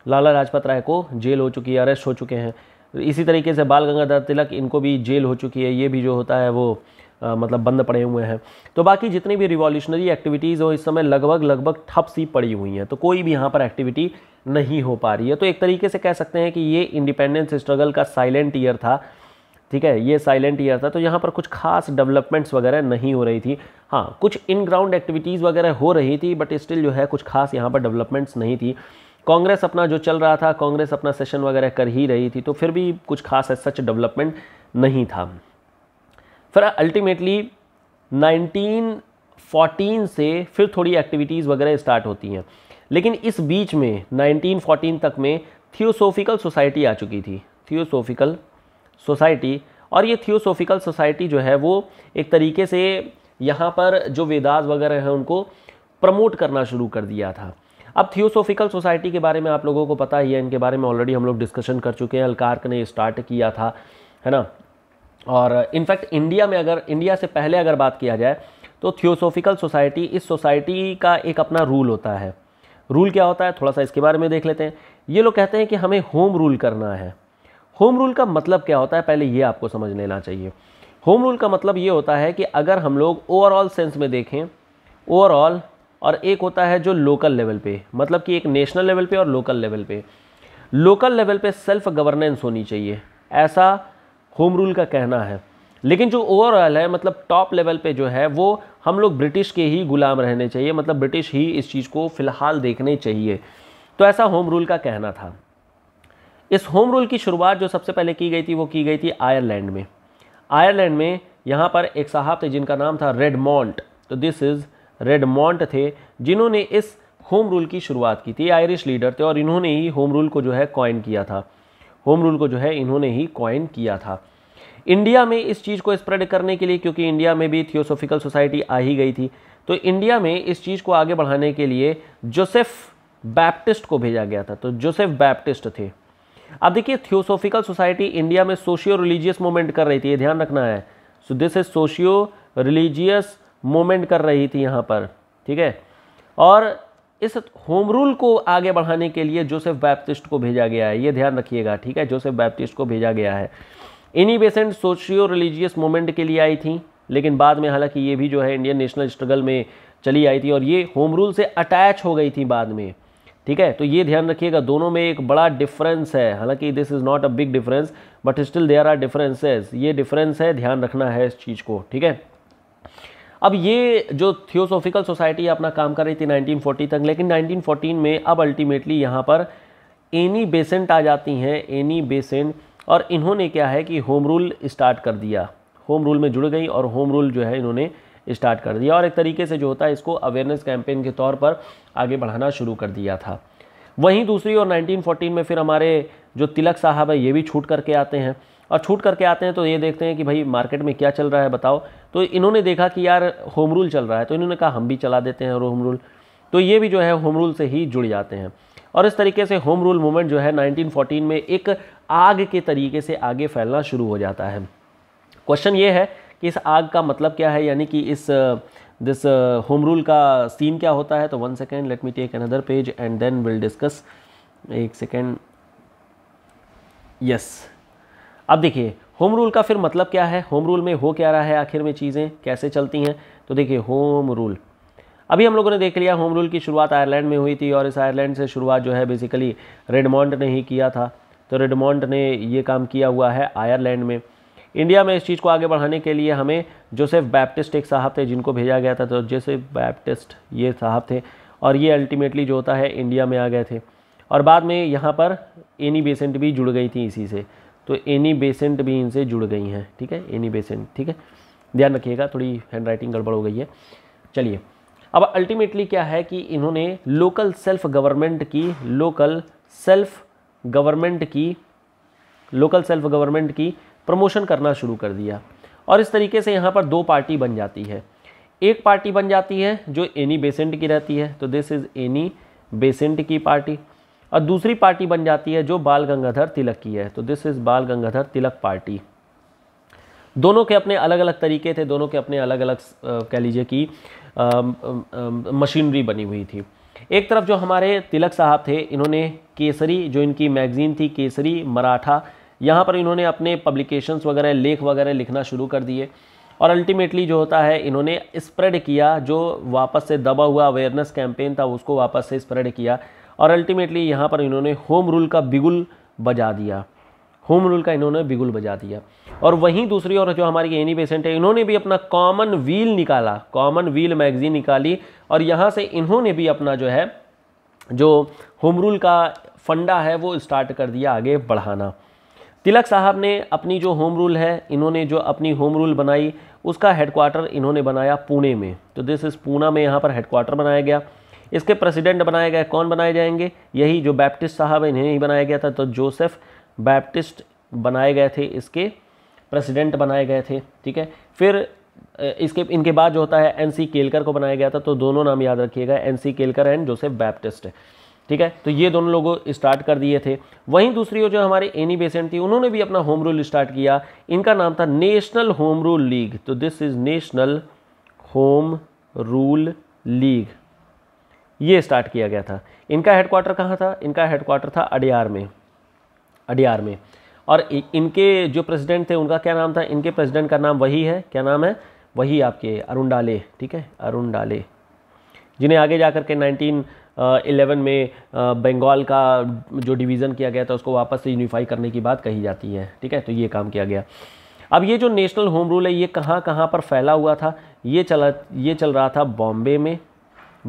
लाला लाजपत राय को जेल हो चुकी है अरेस्ट हो चुके हैं इसी तरीके से बाल गंगाधर तिलक इनको भी जेल हो चुकी है ये भी जो होता है वो आ, मतलब बंद पड़े हुए हैं तो बाकी जितनी भी रिवॉल्यूशनरी एक्टिविटीज़ हो इस समय लगभग लगभग ठप सी पड़ी हुई हैं तो कोई भी यहाँ पर एक्टिविटी नहीं हो पा रही है तो एक तरीके से कह सकते हैं कि ये इंडिपेंडेंस स्ट्रगल का साइलेंट ईयर था ठीक है ये साइलेंट ईयर था तो यहाँ पर कुछ खास डेवलपमेंट्स वगैरह नहीं हो रही थी हाँ कुछ इन ग्राउंड एक्टिविटीज़ वगैरह हो रही थी बट स्टिल जो है कुछ खास यहाँ पर डेवलपमेंट्स नहीं थी कांग्रेस अपना जो चल रहा था कांग्रेस अपना सेशन वगैरह कर ही रही थी तो फिर भी कुछ खास सच डेवलपमेंट नहीं था फिर अल्टीमेटली 1914 से फिर थोड़ी एक्टिविटीज़ वगैरह स्टार्ट होती हैं लेकिन इस बीच में 1914 तक में थियोसोफिकल सोसाइटी आ चुकी थी थियोसोफिकल सोसाइटी और ये थियोसोफिकल सोसाइटी जो है वो एक तरीके से यहाँ पर जो वेदास वगैरह हैं उनको प्रमोट करना शुरू कर दिया था अब थियोसोफिकल सोसाइटी के बारे में आप लोगों को पता ही है इनके बारे में ऑलरेडी हम लोग डिस्कशन कर चुके हैं अलकार्क ने स्टार्ट किया था है ना और इनफैक्ट इंडिया में अगर इंडिया से पहले अगर बात किया जाए तो थियोसोफिकल सोसाइटी इस सोसाइटी का एक अपना रूल होता है रूल क्या होता है थोड़ा सा इसके बारे में देख लेते हैं ये लोग कहते हैं कि हमें होम रूल करना है होम रूल का मतलब क्या होता है पहले ये आपको समझ लेना चाहिए होम रूल का मतलब ये होता है कि अगर हम लोग ओवरऑल सेंस में देखें ओवरऑल और एक होता है जो लोकल लेवल पे मतलब कि एक नेशनल लेवल पे और लोकल लेवल पे लोकल लेवल पे सेल्फ गवर्नेंस होनी चाहिए ऐसा होम रूल का कहना है लेकिन जो ओवरऑल है मतलब टॉप लेवल पे जो है वो हम लोग ब्रिटिश के ही गुलाम रहने चाहिए मतलब ब्रिटिश ही इस चीज़ को फ़िलहाल देखने चाहिए तो ऐसा होम रूल का कहना था इस होम रूल की शुरुआत जो सबसे पहले की गई थी वो की गई थी आयरलैंड में आयरलैंड में यहाँ पर एक साहब थे जिनका नाम था रेड मॉन्ट तो दिस इज़ रेड मॉन्ट थे जिन्होंने इस होम रूल की शुरुआत की थी आयरिश लीडर थे और इन्होंने ही होम रूल को जो है कॉइन किया था होम रूल को जो है इन्होंने ही कॉइन किया था इंडिया में इस चीज़ को स्प्रेड करने के लिए क्योंकि इंडिया में भी थियोसोफिकल सोसाइटी आ ही गई थी तो इंडिया में इस चीज़ को आगे बढ़ाने के लिए जोसेफ बैप्टिस्ट को भेजा गया था तो जोसेफ बैप्टिस्ट थे अब देखिए थियोसोफिकल सोसाइटी इंडिया में सोशियो रिलीजियस मूवमेंट कर रही थी ये ध्यान रखना है so this is socio religious movement कर रही थी यहाँ पर ठीक है और इस होम रूल को आगे बढ़ाने के लिए जोसेफ बैप्टिस्ट को भेजा गया है ये ध्यान रखिएगा ठीक है जोसेफ बैप्टिस्ट को भेजा गया है इन्हीं बेसेंट सोशियो रिलीजियस मूवमेंट के लिए आई थी लेकिन बाद में हालांकि ये भी जो है इंडियन नेशनल स्ट्रगल में चली आई थी और ये होम रूल से अटैच हो गई थी बाद में ठीक है तो ये ध्यान रखिएगा दोनों में एक बड़ा डिफरेंस है हालांकि this is not a big difference but still there are differences ये डिफरेंस है ध्यान रखना है इस चीज़ को ठीक है अब ये जो थियोसोफिकल सोसाइटी अपना काम कर रही थी 1940 तक लेकिन 1914 में अब अल्टीमेटली यहाँ पर एनी बेसेंट आ जाती हैं एनी बेसेंट और इन्होंने क्या है कि होम रूल स्टार्ट कर दिया होम रूल में जुड़ गई और होम रूल जो है इन्होंने स्टार्ट कर दिया और एक तरीके से जो होता है इसको अवेयरनेस कैंपेन के तौर पर आगे बढ़ाना शुरू कर दिया था वहीं दूसरी और 1914 में फिर हमारे जो तिलक साहब है ये भी छूट करके आते हैं और छूट करके आते हैं तो ये देखते हैं कि भाई मार्केट में क्या चल रहा है बताओ तो इन्होंने देखा कि यार होम रूल चल रहा है तो इन्होंने कहा हम भी चला देते हैं होम रूल तो ये भी जो है होम रूल से ही जुड़ जाते हैं और इस तरीके से होम रूल मूवमेंट जो है 1914 में एक आग के तरीके से आगे फैलना शुरू हो जाता है क्वेश्चन ये है कि इस आग का मतलब क्या है यानी कि इस दिस होम रूल का सीन क्या होता है तो one second let me take another page and then will discuss एक सेकेंड यस अब देखिए होम रूल का फिर मतलब क्या है होम रूल में हो क्या रहा है आखिर में चीज़ें कैसे चलती हैं तो देखिए होम रूल अभी हम लोगों ने देख लिया होम रूल की शुरुआत आयरलैंड में हुई थी और इस आयरलैंड से शुरुआत जो है बेसिकली रेडमोंड ने ही किया था तो रेडमोंड ने ये काम किया हुआ है आयरलैंड में इंडिया में इस चीज़ को आगे बढ़ाने के लिए हमें जोसेफ बैप्टिस्ट एक साहब थे जिनको भेजा गया था तो जोसेफ बैप्टिस्ट ये साहब थे और ये अल्टीमेटली जो होता है इंडिया में आ गए थे और बाद में यहाँ पर एनी बेसेंट भी जुड़ गई थी इसी से तो एनी बेसेंट भी इनसे जुड़ गई हैं ठीक है एनी बेसेंट ठीक है ध्यान रखिएगा थोड़ी हैंड राइटिंग गड़बड़ हो गई है चलिए अब अल्टीमेटली क्या है कि इन्होंने लोकल सेल्फ गवर्नमेंट की लोकल सेल्फ गवर्नमेंट की लोकल सेल्फ गवर्नमेंट की प्रमोशन करना शुरू कर दिया और इस तरीके से यहाँ पर दो पार्टी बन जाती है एक पार्टी बन जाती है जो एनी बेसेंट की रहती है तो दिस इज़ एनी बेसेंट की पार्टी और दूसरी पार्टी बन जाती है जो बाल गंगाधर तिलक की है तो दिस इज़ बाल गंगाधर तिलक पार्टी दोनों के अपने अलग अलग तरीके थे दोनों के अपने अलग अलग कह लीजिए कि मशीनरी बनी हुई थी एक तरफ जो हमारे तिलक साहब थे इन्होंने केसरी जो इनकी मैगज़ीन थी केसरी मराठा यहाँ पर इन्होंने अपने पब्लिकेशंस वगैरह लेख वगैरह लिखना शुरू कर दिए और अल्टीमेटली जो होता है इन्होंने स्प्रेड किया जो वापस से दबा हुआ अवेयरनेस कैंपेन था उसको वापस से स्प्रेड किया और अल्टीमेटली यहाँ पर इन्होंने होम रूल का बिगुल बजा दिया होम रूल का इन्होंने बिगुल बजा दिया और वहीं दूसरी ओर जो हमारी एनी पेशेंट e है इन्होंने भी अपना कॉमन व्हील निकाला कॉमन व्हील मैगजीन निकाली और यहाँ से इन्होंने भी अपना जो है जो होम रूल का फंडा है वो स्टार्ट कर दिया आगे बढ़ाना तिलक साहब ने अपनी जो होम रूल है इन्होंने जो अपनी होम रूल बनाई उसका हेडक्वार्टर इन्होंने बनाया पुणे में तो दिस इज़ पूना में यहाँ पर हेडक्वार्टर बनाया गया इसके प्रेसिडेंट बनाए गए कौन बनाए जाएंगे यही जो बैप्टिस्ट साहब है इन्हें ही बनाया गया था तो जोसेफ बैप्टिस्ट बनाए गए थे इसके प्रेसिडेंट बनाए गए थे ठीक है फिर इसके इनके बाद जो होता है एन सी केलकर को बनाया गया था तो दोनों नाम याद रखिएगा N C Kelkar and Joseph Baptist ठीक है तो ये दोनों लोगों स्टार्ट कर दिए थे वहीं दूसरी ओर जो हमारे एनी बेसेंट थी उन्होंने भी अपना होम रूल स्टार्ट किया इनका नाम था नेशनल होम रूल लीग तो this is national home rule league ये स्टार्ट किया गया था इनका हेडक्वार्टर कहाँ था इनका हेडक्वार्टर था अडियार में अडियार में और इनके जो प्रेसिडेंट थे उनका क्या नाम था इनके प्रेसिडेंट का नाम वही है क्या नाम है वही आपके अरुण डाले ठीक है अरुण डाले जिन्हें आगे जाकर के नाइनटीन इलेवन में बंगाल का जो डिवीज़न किया गया था उसको वापस से यूनिफाई करने की बात कही जाती है ठीक है तो ये काम किया गया अब ये जो नेशनल होम रूल है ये कहाँ कहाँ पर फैला हुआ था ये चला ये चल रहा था बॉम्बे में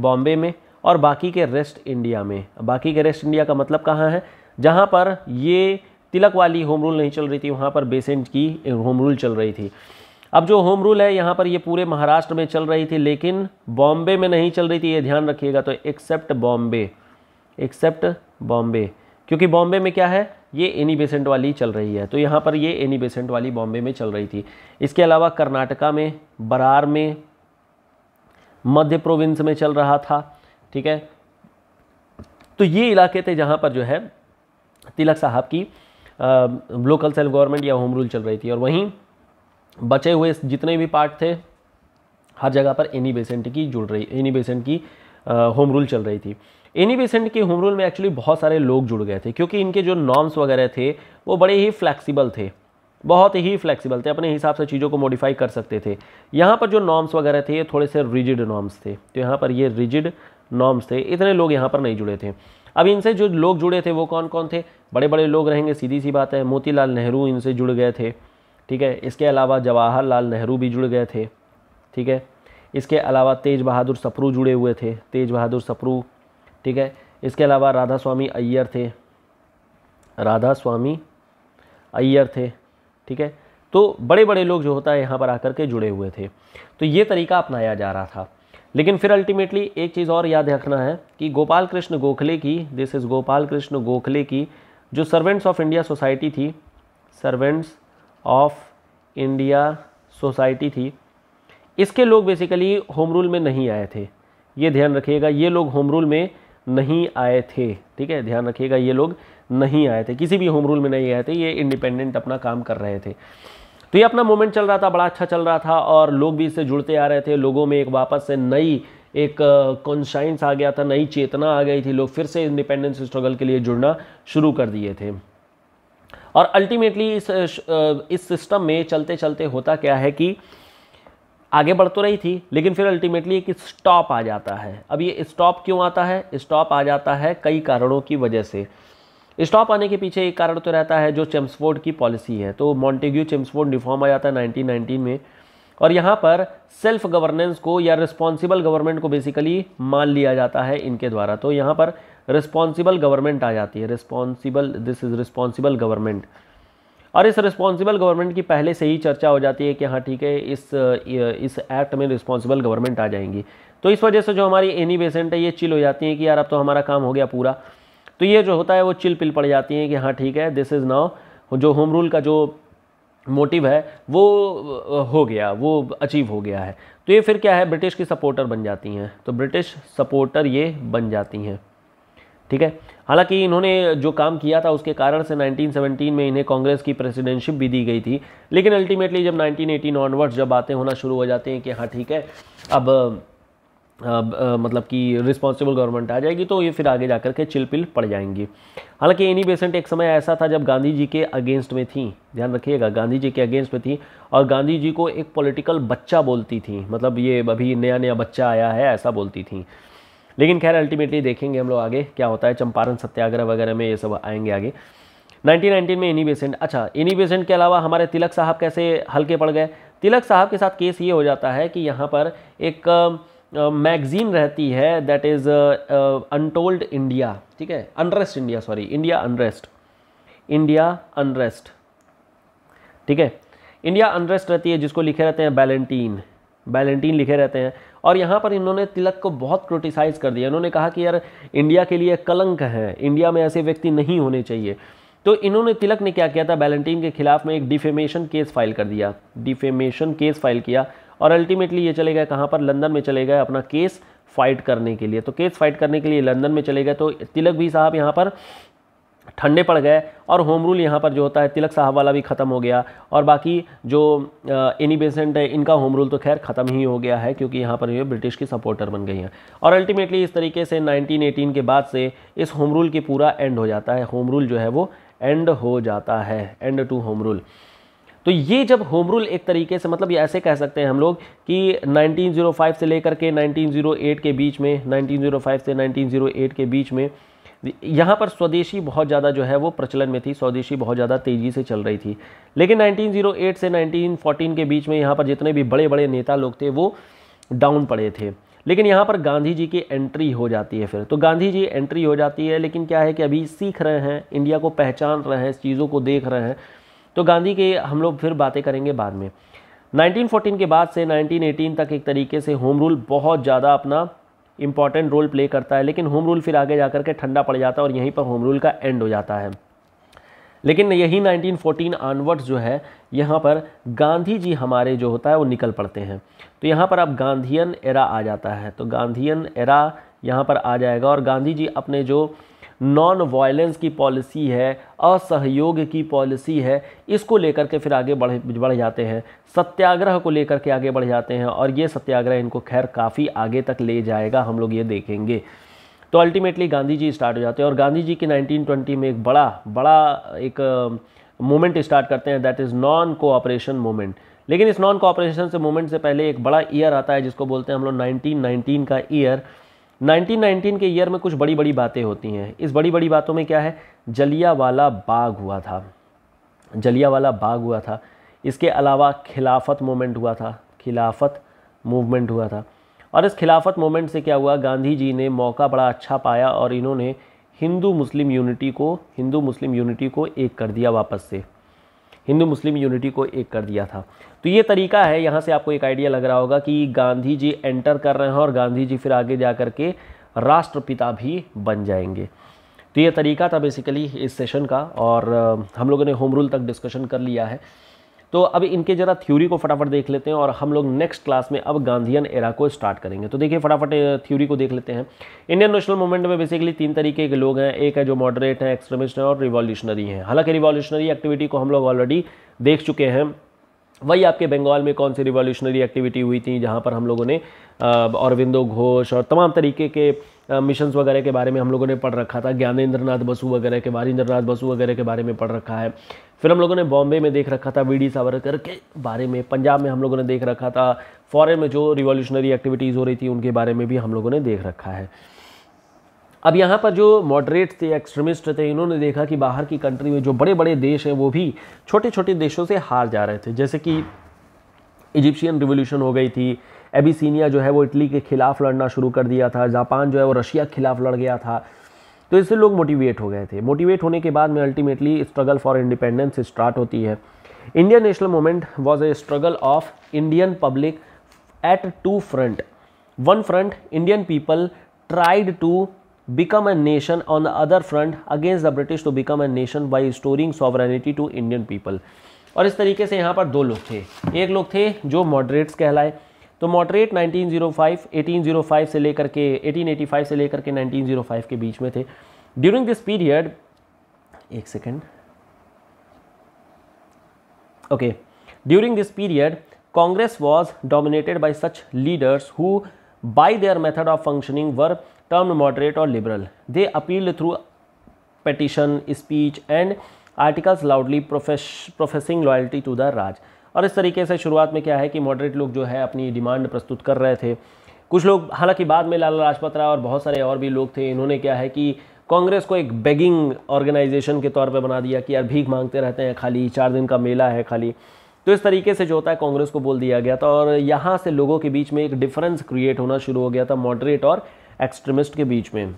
बॉम्बे में और बाकी के रेस्ट इंडिया में बाकी के रेस्ट इंडिया का मतलब कहाँ है जहाँ पर ये तिलक वाली होम रूल नहीं चल रही थी वहाँ पर बेसेंट की होम रूल चल रही थी अब जो होम रूल है यहाँ पर ये पूरे महाराष्ट्र में चल रही थी लेकिन बॉम्बे में नहीं चल रही थी ये ध्यान रखिएगा तो एक्सेप्ट बॉम्बे एक्सेप्ट बॉम्बे क्योंकि बॉम्बे में क्या है ये एनी बेसेंट वाली चल रही है तो यहाँ पर ये एनी बेसेंट वाली बॉम्बे में चल रही थी इसके अलावा कर्नाटका में बरार में मध्य प्रोविंस में चल रहा था ठीक है तो ये इलाके थे जहाँ पर जो है तिलक साहब की आ, लोकल सेल्फ गवर्नमेंट या होम रूल चल रही थी और वहीं बचे हुए जितने भी पार्ट थे हर जगह पर एनी बेसेंट की जुड़ रही एनी बेसेंट की होम रूल चल रही थी एनी बेसेंट के होम रूल में एक्चुअली बहुत सारे लोग जुड़ गए थे क्योंकि इनके जो नॉर्म्स वगैरह थे वो बड़े ही फ्लैक्सीबल थे बहुत ही फ्लैक्सीबल थे अपने हिसाब से चीज़ों को मॉडिफाई कर सकते थे यहाँ पर जो नॉर्म्स वगैरह थे ये थोड़े से रिजिड नॉर्म्स थे तो यहाँ पर ये रिजिड नॉर्म्स थे इतने लोग यहाँ पर नहीं जुड़े थे अब इनसे जो लोग जुड़े थे वो कौन कौन थे बड़े बड़े लोग रहेंगे सीधी सी बात है मोतीलाल नेहरू इनसे जुड़ गए थे ठीक है इसके अलावा जवाहरलाल नेहरू भी जुड़ गए थे ठीक है इसके अलावा तेज बहादुर सप्रू जुड़े हुए थे तेज बहादुर सप्रू ठीक है इसके अलावा राधा स्वामी अय्यर थे राधा स्वामी अय्यर थे ठीक है तो बड़े बड़े लोग जो होता है यहाँ पर आकर के जुड़े हुए थे तो ये तरीका अपनाया जा रहा था लेकिन फिर अल्टीमेटली एक चीज़ और याद रखना है कि गोपाल कृष्ण गोखले की दिस इज़ गोपाल कृष्ण गोखले की जो सर्वेंट्स ऑफ इंडिया सोसाइटी थी सर्वेंट्स ऑफ इंडिया सोसाइटी थी इसके लोग बेसिकली होम रूल में नहीं आए थे ये ध्यान रखिएगा ये लोग होम रूल में नहीं आए थे ठीक है ध्यान रखिएगा ये लोग नहीं आए थे किसी भी होम रूल में नहीं आए थे ये इंडिपेंडेंट अपना काम कर रहे थे तो ये अपना मोमेंट चल रहा था बड़ा अच्छा चल रहा था और लोग भी इससे जुड़ते आ रहे थे लोगों में एक वापस से नई एक कॉन्शाइंस आ गया था नई चेतना आ गई थी लोग फिर से इंडिपेंडेंस स्ट्रगल के लिए जुड़ना शुरू कर दिए थे और अल्टीमेटली इस इस सिस्टम में चलते चलते होता क्या है कि आगे बढ़ तो रही थी लेकिन फिर अल्टीमेटली एक स्टॉप आ जाता है अब ये स्टॉप क्यों आता है स्टॉप आ जाता है कई कारणों की वजह से स्टॉप आने के पीछे एक कारण तो रहता है जो चेम्सफोर्ड की पॉलिसी है तो मॉन्टेग्यू चेम्सफोर्ड रिफॉर्म आ जाता है नाइनटीन में और यहाँ पर सेल्फ गवर्नेंस को या रिस्पॉन्सिबल गवर्नमेंट को बेसिकली मान लिया जाता है इनके द्वारा तो यहाँ पर रिस्पॉन्सिबल गवर्नमेंट आ जाती है responsible this is responsible government और इस रिस्पॉन्सिबल गवर्नमेंट की पहले से ही चर्चा हो जाती है कि हाँ ठीक है इस इस एक्ट में रिस्पॉन्सिबल गवर्नमेंट आ जाएंगी तो इस वजह से जो हमारी एनी बेसेंट है ये चिल हो जाती है कि यार अब तो हमारा काम हो गया पूरा तो ये जो होता है वो चिल पिल पड़ जाती है कि हाँ ठीक है दिस इज़ नाउ जो होम रूल का जो मोटिव है वो हो गया वो अचीव हो गया है तो ये फिर क्या है ब्रिटिश की सपोर्टर बन जाती हैं तो ब्रिटिश सपोर्टर ये बन जाती हैं ठीक है हालांकि इन्होंने जो काम किया था उसके कारण से 1917 में इन्हें कांग्रेस की प्रेसिडेंटशिप भी दी गई थी लेकिन अल्टीमेटली जब 1918 ऑनवर्ड्स जब बातें होना शुरू हो जाती हैं कि हाँ ठीक है अब अब आ, मतलब कि रिस्पॉन्सिबल गवर्नमेंट आ जाएगी तो ये फिर आगे जाकर के चिलपिल पड़ जाएंगी हालांकि एनी बेसेंट एक समय ऐसा था जब गांधी जी के अगेंस्ट में थी ध्यान रखिएगा गांधी जी के अगेंस्ट में थी और गांधी जी को एक पॉलिटिकल बच्चा बोलती थी मतलब ये अभी नया नया बच्चा आया है ऐसा बोलती थी लेकिन खैर अल्टीमेटली देखेंगे हम लोग आगे क्या होता है चंपारण सत्याग्रह वगैरह में ये सब आएंगे आगे 1919 में इनी बेसेंट अच्छा इनी बेसेंट के अलावा हमारे तिलक साहब कैसे हल्के पड़ गए तिलक साहब के साथ केस ये हो जाता है कि यहाँ पर एक मैगजीन रहती है दैट इज़ अनटोल्ड इंडिया ठीक है unrest India sorry India unrest India unrest ठीक है इंडिया अनरेस्ट रहती है जिसको लिखे रहते हैं बैलेंटीन बैलेंटीन लिखे रहते हैं और यहाँ पर इन्होंने तिलक को बहुत क्रिटिसाइज़ कर दिया इन्होंने कहा कि यार इंडिया के लिए कलंक है इंडिया में ऐसे व्यक्ति नहीं होने चाहिए तो इन्होंने तिलक ने क्या किया था बैलेंटीन के खिलाफ में एक डिफेमेशन केस फाइल कर दिया डिफेमेशन केस फाइल किया और अल्टीमेटली ये चले गए कहाँ पर लंदन में चले गए अपना केस फाइट करने के लिए तो केस फाइट करने के लिए लंदन में चले गए तो तिलक भी साहब यहाँ पर ठंडे पड़ गए और होम रूल यहाँ पर जो होता है तिलक साहब वाला भी ख़त्म हो गया और बाकी जो एनी बेसेंट है इनका होम रूल तो खैर ख़त्म ही हो गया है क्योंकि यहाँ पर ये ब्रिटिश की सपोर्टर बन गई हैं और अल्टीमेटली इस तरीके से 1918 के बाद से इस होम रूल की पूरा एंड हो जाता है होम रूल जो है वो एंड हो जाता है एंड टू होम रूल तो ये जब होम रूल एक तरीके से मतलब ये ऐसे कह सकते हैं हम लोग कि 1905 से लेकर के 1908 के बीच में 1905 से 1908 के बीच में यहाँ पर स्वदेशी बहुत ज़्यादा जो है वो प्रचलन में थी स्वदेशी बहुत ज़्यादा तेज़ी से चल रही थी लेकिन 1908 से 1914 के बीच में यहाँ पर जितने भी बड़े बड़े नेता लोग थे वो डाउन पड़े थे लेकिन यहाँ पर गांधी जी की एंट्री हो जाती है फिर तो गांधी जी एंट्री हो जाती है लेकिन क्या है कि अभी सीख रहे हैं इंडिया को पहचान रहे हैं चीज़ों को देख रहे हैं तो गांधी के हम लोग फिर बातें करेंगे बाद में 1914 के बाद से 1918 तक एक तरीके से होम रूल बहुत ज़्यादा अपना इंपॉर्टेंट रोल प्ले करता है लेकिन होम रूल फिर आगे जा कर के ठंडा पड़ जाता है और यहीं पर होम रूल का एंड हो जाता है लेकिन यही 1914 आनवर्ड्स जो है यहाँ पर गांधी जी हमारे जो होता है वो निकल पड़ते हैं तो यहाँ पर अब गांधीयन एरा आ जाता है तो गांधीयन एरा यहाँ पर आ जाएगा और गांधी जी अपने जो नॉन वायलेंस की पॉलिसी है असहयोग की पॉलिसी है इसको लेकर के फिर आगे बढ़ बढ़ जाते हैं सत्याग्रह को लेकर के आगे बढ़ जाते हैं और ये सत्याग्रह इनको खैर काफ़ी आगे तक ले जाएगा हम लोग ये देखेंगे तो अल्टीमेटली गांधी जी स्टार्ट हो जाते हैं और गांधी जी के 1920 में एक बड़ा बड़ा एक मूवमेंट uh, स्टार्ट करते हैं that is non cooperation movement लेकिन इस नॉन कोऑपरेशन से मूवमेंट से पहले एक बड़ा ईयर आता है जिसको बोलते हैं हम लोग 1919 का ईयर 1919 के ईयर में कुछ बड़ी बड़ी बातें होती हैं इस बड़ी बड़ी बातों में क्या है जलिया वाला बाग हुआ था जलिया वाला बाग हुआ था इसके अलावा खिलाफत मूवमेंट हुआ था खिलाफत मूवमेंट हुआ था और इस खिलाफत मूवमेंट से क्या हुआ गांधी जी ने मौका बड़ा अच्छा पाया और इन्होंने हिंदू मुस्लिम यूनिटी को हिंदू मुस्लिम यूनिटी को एक कर दिया वापस से हिंदू मुस्लिम यूनिटी को एक कर दिया था तो ये तरीका है यहाँ से आपको एक आइडिया लग रहा होगा कि गांधी जी एंटर कर रहे हैं और गांधी जी फिर आगे जा कर के राष्ट्रपिता भी बन जाएंगे तो ये तरीका था बेसिकली इस सेशन का और हम लोगों ने होम रूल तक डिस्कशन कर लिया है तो अब इनके ज़रा थ्योरी को फटाफट देख लेते हैं और हम लोग नेक्स्ट क्लास में अब गांधीयन एरा को स्टार्ट करेंगे तो देखिए फटाफट थ्योरी को देख लेते हैं इंडियन नेशनल मूवमेंट में बेसिकली तीन तरीके के लोग हैं एक है जो मॉडरेट हैं एक्सट्रीमिस्ट हैं और रिवॉल्यूशनरी हैं हालांकि रिवॉल्यूशनरी एक्टिविटी को हम लोग ऑलरेडी देख चुके हैं वही आपके बंगाल में कौन सी रिवॉल्यूशनरी एक्टिविटी हुई थी जहाँ पर हम लोगों ने औरविंदो घोष और तमाम तरीके के मिशंस वगैरह के बारे में हम लोगों ने पढ़ रखा था ज्ञानेंद्र नाथ बसु वगैरह के वारिंद्र नाथ बसु वगैरह के बारे में पढ़ रखा है फिर हम लोगों ने बॉम्बे में देख रखा था वी डी सावरकर के बारे में पंजाब में हम लोगों ने देख रखा था फॉरेन में जो रिवॉल्यूशनरी एक्टिविटीज़ हो रही थी उनके बारे में भी हम लोगों ने देख रखा है अब यहाँ पर जो मॉडरेट थे एक्सट्रीमिस्ट थे इन्होंने देखा कि बाहर की कंट्री में जो बड़े बड़े देश हैं वो भी छोटे छोटे देशों से हार जा रहे थे जैसे कि इजिप्शियन रिवोल्यूशन हो गई थी एबिसीनिया जो है वो इटली के खिलाफ लड़ना शुरू कर दिया था जापान जो है वो रशिया के खिलाफ लड़ गया था तो इससे लोग मोटिवेट हो गए थे मोटिवेट होने के बाद में ultimately struggle for independence start होती है Indian national movement was a struggle of Indian public at two front one front Indian people tried to become a nation on other front against the British to become become nation by storing sovereignty to Indian people और इस तरीके से यहाँ पर दो लोग थे एक लोग थे जो मॉडरेट्स कहलाए तो मॉडरेट 1905, 1805 से लेकर के 1885 से लेकर के 1905 के बीच में थे ड्यूरिंग दिस पीरियड एक second okay during this period Congress was dominated by such leaders who by their method of functioning were term moderate और liberal they appeal through petition speech and articles loudly professing loyalty to the Raj और इस तरीके से शुरुआत में क्या है कि मॉडरेट लोग जो है अपनी डिमांड प्रस्तुत कर रहे थे कुछ लोग हालांकि बाद में लाला लाजपत राय और बहुत सारे और भी लोग थे इन्होंने क्या है कि कांग्रेस को एक बेगिंग ऑर्गेनाइजेशन के तौर पर बना दिया कि यार भीख मांगते रहते हैं खाली चार दिन का मेला है खाली तो इस तरीके से जो होता है कांग्रेस को बोल दिया गया था और यहाँ से लोगों के बीच में एक डिफरेंस क्रिएट होना शुरू हो गया था मॉडरेट और एक्सट्रीमिस्ट के बीच में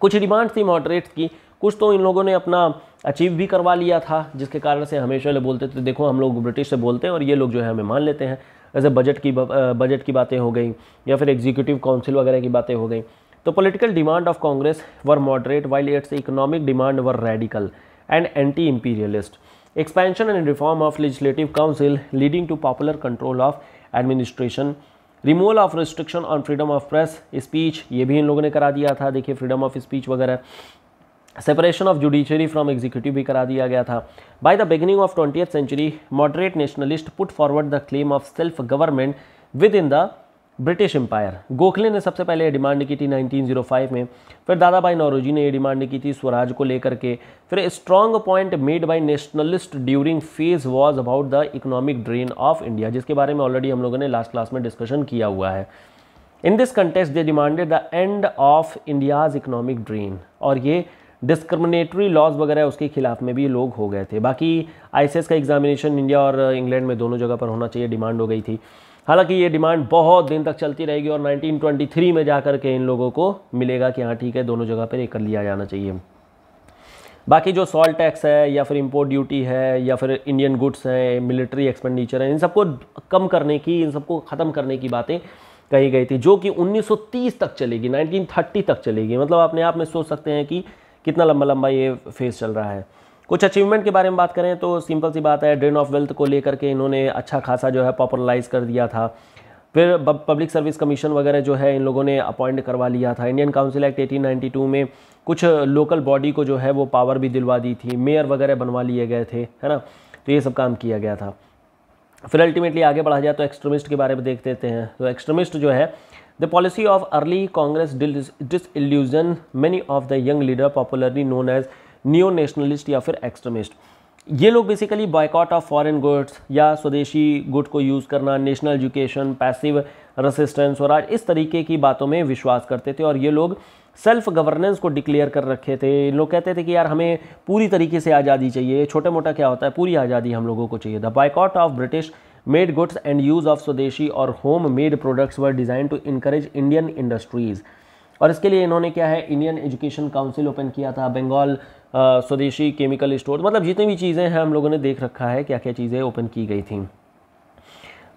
कुछ डिमांड थी मॉडरेट्स की कुछ तो इन लोगों ने अपना अचीव भी करवा लिया था जिसके कारण से हमेशा लोग बोलते थे देखो हम लोग ब्रिटिश से बोलते हैं और ये लोग जो है हमें मान लेते हैं जैसे बजट की बजट की बातें हो गई या फिर एग्जीक्यूटिव काउंसिल वगैरह की बातें हो गई तो political demand of Congress were moderate while its economic demand were radical and anti imperialist expansion and reform of legislative council leading to popular control of administration removal of restriction on freedom of press speech ये भी इन लोगों ने करा दिया था देखिए फ्रीडम ऑफ स्पीच वगैरह separation of judiciary from executive भी करा दिया गया था by the beginning of twenty century moderate nationalist put forward the claim of self government within the British empire Gokhale ने सबसे पहले ये डिमांड की थी 1905 में फिर दादा भाई नौरोजी ने ये डिमांड की थी स्वराज को लेकर के फिर strong point made by nationalist during phase was about the economic drain of India जिसके बारे में ऑलरेडी हम लोगों ने लास्ट क्लास में डिस्कशन किया हुआ है in this context they demanded the end of India's economic drain और ये डिस्क्रमिनेटरी लॉज वगैरह उसके खिलाफ में भी लोग हो गए थे बाकी आई का एग्जामिनेशन इंडिया और इंग्लैंड में दोनों जगह पर होना चाहिए डिमांड हो गई थी हालांकि ये डिमांड बहुत दिन तक चलती रहेगी और 1923 में जा कर के इन लोगों को मिलेगा कि हाँ ठीक है दोनों जगह पर ये कर लिया जाना चाहिए बाकी जो सॉल्ट टैक्स है या फिर इम्पोर्ट ड्यूटी है या फिर इंडियन गुड्स हैं मिलिट्री एक्सपेंडिचर है इन सबको कम करने की इन सबको ख़त्म करने की बातें कही गई थी जो कि 1930 तक चलेगी 1930 तक चलेगी मतलब अपने आप में सोच सकते हैं कि कितना लंबा लंबा ये फेज़ चल रहा है कुछ अचीवमेंट के बारे में बात करें तो सिंपल सी बात है ड्रेन ऑफ वेल्थ को लेकर के इन्होंने अच्छा खासा जो है पॉपुलराइज़ कर दिया था फिर पब्लिक सर्विस कमीशन वगैरह जो है इन लोगों ने अपॉइंट करवा लिया था इंडियन काउंसिल एक्ट 1892 में कुछ लोकल बॉडी को जो है वो पावर भी दिलवा दी थी मेयर वगैरह बनवा लिए गए थे है ना तो ये सब काम किया गया था फिर अल्टीमेटली आगे बढ़ा जाए तो एक्सट्रीमिस्ट के बारे में देख देते हैं तो एक्सट्रीमिस्ट जो है The policy of early Congress disillusioned many of the young leader popularly known as neo nationalist या फिर extremist. ये लोग basically boycott of foreign goods या स्वदेशी गुड को यूज़ करना नेशनल एजुकेशन पैसिव रेसिस्टेंस और आज इस तरीके की बातों में विश्वास करते थे और ये लोग सेल्फ गवर्नेंस को डिक्लेयर कर रखे थे लोग कहते थे कि यार हमें पूरी तरीके से आज़ादी चाहिए छोटे मोटा क्या होता है पूरी आज़ादी हम लोगों को चाहिए the boycott of British made goods and use of swadeshi और home made products were design to encourage Indian industries और इसके लिए इन्होंने क्या है इंडियन एजुकेशन काउंसिल ओपन किया था बंगाल स्वदेशी केमिकल स्टोर मतलब जितनी भी चीज़ें हैं हम लोगों ने देख रखा है क्या क्या चीज़ें ओपन की गई थी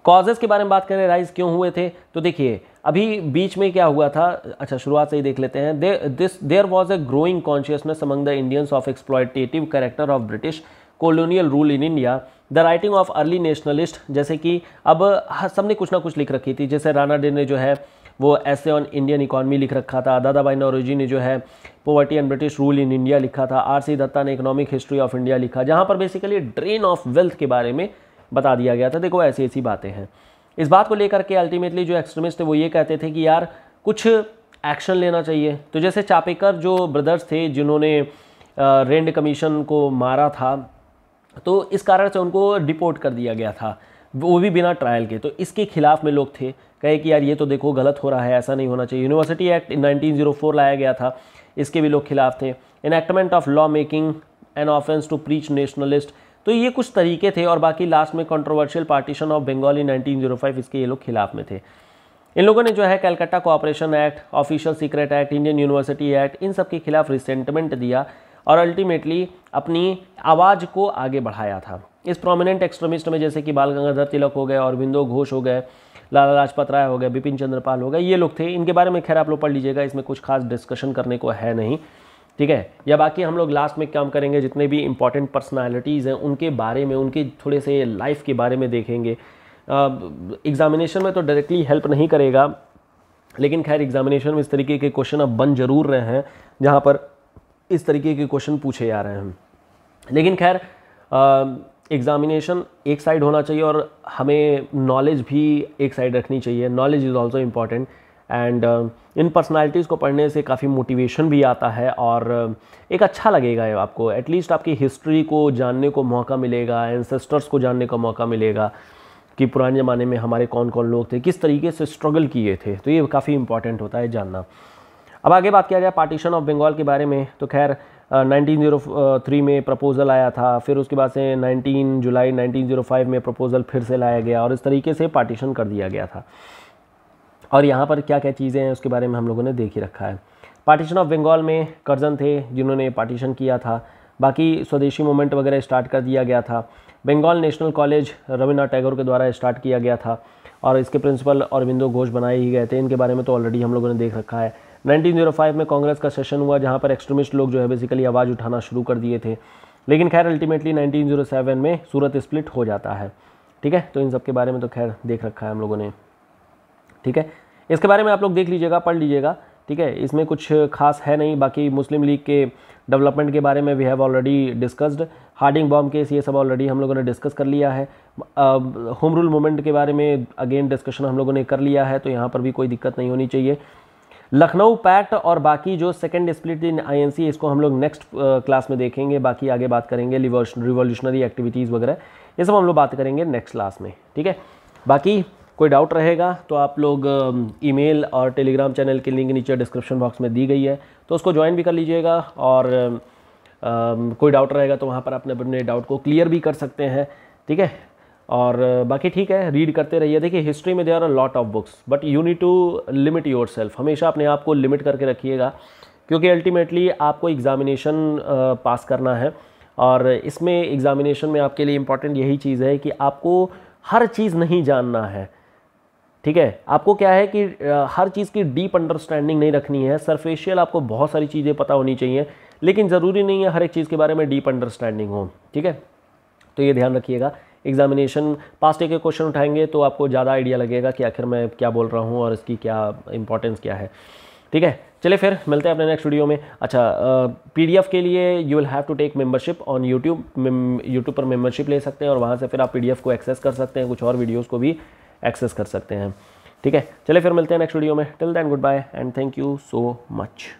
कॉजेज़ के बारे में बात करें राइज क्यों हुए थे तो देखिए अभी बीच में क्या हुआ था अच्छा शुरुआत से ही देख लेते हैं this there was a growing consciousness among the Indians of exploitative character of British colonial rule in India the writing of early nationalist जैसे कि अब सबने कुछ ना कुछ लिख रखी थी जैसे राणा डे ने जो है वो ऐसे ऑन इंडियन इकॉनमी लिख रखा था दादाबाई नौरोजी ने जो है poverty and British rule in India लिखा था आर सी दत्ता ने इकोनॉमिक हिस्ट्री ऑफ इंडिया लिखा जहाँ पर बेसिकली ड्रेन ऑफ वेल्थ के बारे में बता दिया गया था देखो ऐसी ऐसी बातें हैं इस बात को लेकर के अल्टीमेटली जो एक्सट्रीमिस्ट थे वो ये कहते थे कि यार कुछ एक्शन लेना चाहिए तो जैसे चापेकर जो ब्रदर्स थे जिन्होंने रेंड कमीशन को मारा था तो इस कारण से उनको डिपोर्ट कर दिया गया था वो भी बिना ट्रायल के तो इसके खिलाफ में लोग थे कहे कि यार ये तो देखो गलत हो रहा है ऐसा नहीं होना चाहिए यूनिवर्सिटी एक्ट 1904 लाया गया था इसके भी लोग खिलाफ थे enactment of law making an offence to preach nationalist तो ये कुछ तरीके थे और बाकी लास्ट में controversial partition of Bengal in 1905 इसके ये लोग खिलाफ में थे इन लोगों ने जो है Calcutta cooperation act official secret act Indian university act इन सब के खिलाफ रिसेंटमेंट दिया और अल्टीमेटली अपनी आवाज़ को आगे बढ़ाया था इस प्रोमिनेंट एक्सट्रीमिस्ट में जैसे कि बाल गंगाधर तिलक हो गए अरविंदो घोष हो गए लाला लाजपत राय हो गए बिपिन चंद्रपाल हो गए ये लोग थे इनके बारे में खैर आप लोग पढ़ लीजिएगा इसमें कुछ खास डिस्कशन करने को है नहीं ठीक है या बाकी हम लोग लास्ट में काम करेंगे जितने भी इंपॉर्टेंट पर्सनैलिटीज़ हैं उनके बारे में उनके थोड़े से लाइफ के बारे में देखेंगे एग्ज़ामिनेशन में तो डायरेक्टली हेल्प नहीं करेगा लेकिन खैर एग्ज़ामिनेशन में इस तरीके के क्वेश्चन अब बन जरूर रहे हैं जहाँ पर इस तरीके के क्वेश्चन पूछे जा रहे हैं लेकिन खैर एग्ज़ामिनेशन एक साइड होना चाहिए और हमें नॉलेज भी एक साइड रखनी चाहिए knowledge is also important and इन पर्सनालिटीज़ को पढ़ने से काफ़ी मोटिवेशन भी आता है और एक अच्छा लगेगा ये आपको एटलीस्ट आपकी हिस्ट्री को जानने को मौका मिलेगा एंसेस्टर्स को जानने का मौका मिलेगा कि पुराने ज़माने में हमारे कौन कौन लोग थे किस तरीके से स्ट्रगल किए थे तो ये काफ़ी इम्पॉर्टेंट होता है जानना अब आगे बात किया जाए पार्टीशन ऑफ बंगाल के बारे में तो खैर 1903 में प्रपोज़ल आया था फिर उसके बाद से 19 जुलाई 1905 में प्रपोज़ल फिर से लाया गया और इस तरीके से पार्टीशन कर दिया गया था और यहाँ पर क्या क्या चीज़ें हैं उसके बारे में हम लोगों ने देख ही रखा है पार्टीशन ऑफ बंगाल में कर्जन थे जिन्होंने पार्टीशन किया था बाकी स्वदेशी मूवमेंट वगैरह स्टार्ट कर दिया गया था बंगाल नेशनल कॉलेज रविन्द्रनाथ टैगोर के द्वारा स्टार्ट किया गया था और इसके प्रिंसिपल अरविंदो घोष बनाए ही गए थे इनके बारे में तो ऑलरेडी हम लोगों ने देख रखा है 1905 में कांग्रेस का सेशन हुआ जहाँ पर एक्सट्रीमिस्ट लोग जो है बेसिकली आवाज़ उठाना शुरू कर दिए थे लेकिन खैर अल्टीमेटली 1907 में सूरत स्प्लिट हो जाता है ठीक है तो इन सब के बारे में तो खैर देख रखा है हम लोगों ने ठीक है इसके बारे में आप लोग देख लीजिएगा पढ़ लीजिएगा ठीक है इसमें कुछ खास है नहीं बाकी मुस्लिम लीग के डेवलपमेंट के बारे में we have already discussed Hardinge bomb case ये सब ऑलरेडी हम लोगों ने डिस्कस कर लिया है होम रूल मूवमेंट के बारे में अगेन डिस्कशन हम लोगों ने कर लिया है तो यहाँ पर भी कोई दिक्कत नहीं होनी चाहिए लखनऊ पैक्ट और बाकी जो सेकंड स्प्लिट इन आईएनसी इसको हम लोग नेक्स्ट क्लास में देखेंगे बाकी आगे बात करेंगे रिवोल्यूशनरी एक्टिविटीज़ वगैरह ये सब हम लोग बात करेंगे नेक्स्ट क्लास में ठीक है बाकी कोई डाउट रहेगा तो आप लोग ईमेल और टेलीग्राम चैनल की लिंक नीचे डिस्क्रिप्शन बॉक्स में दी गई है तो उसको ज्वाइन भी कर लीजिएगा और कोई डाउट रहेगा तो वहाँ पर अपने अपने डाउट को क्लियर भी कर सकते हैं ठीक है और बाकी ठीक है रीड करते रहिए देखिए हिस्ट्री में they are a lot of books but you need to limit yourself हमेशा अपने आप को लिमिट करके रखिएगा क्योंकि अल्टीमेटली आपको एग्ज़ामिनेशन पास करना है और इसमें एग्ज़ामिनेशन में आपके लिए इम्पॉर्टेंट यही चीज़ है कि आपको हर चीज़ नहीं जानना है ठीक है आपको क्या है कि हर चीज़ की डीप अंडरस्टैंडिंग नहीं रखनी है सरफेशियल आपको बहुत सारी चीज़ें पता होनी चाहिए लेकिन ज़रूरी नहीं है हर एक चीज़ के बारे में डीप अंडरस्टैंडिंग हो ठीक है तो ये ध्यान रखिएगा एग्जामिनेशन पास के क्वेश्चन उठाएंगे तो आपको ज़्यादा आइडिया लगेगा कि आखिर मैं क्या बोल रहा हूँ और इसकी क्या इंपॉर्टेंस क्या है ठीक है चलिए फिर मिलते हैं अपने नेक्स्ट वीडियो में अच्छा पीडीएफ के लिए you will have to take membership on YouTube YouTube पर मेंबरशिप ले सकते हैं और वहाँ से फिर आप पीडीएफ को एक्सेस कर सकते हैं कुछ और वीडियोज़ को भी एक्सेस कर सकते हैं ठीक है चलिए फिर मिलते हैं नेक्स्ट वीडियो में till then goodbye and thank you so much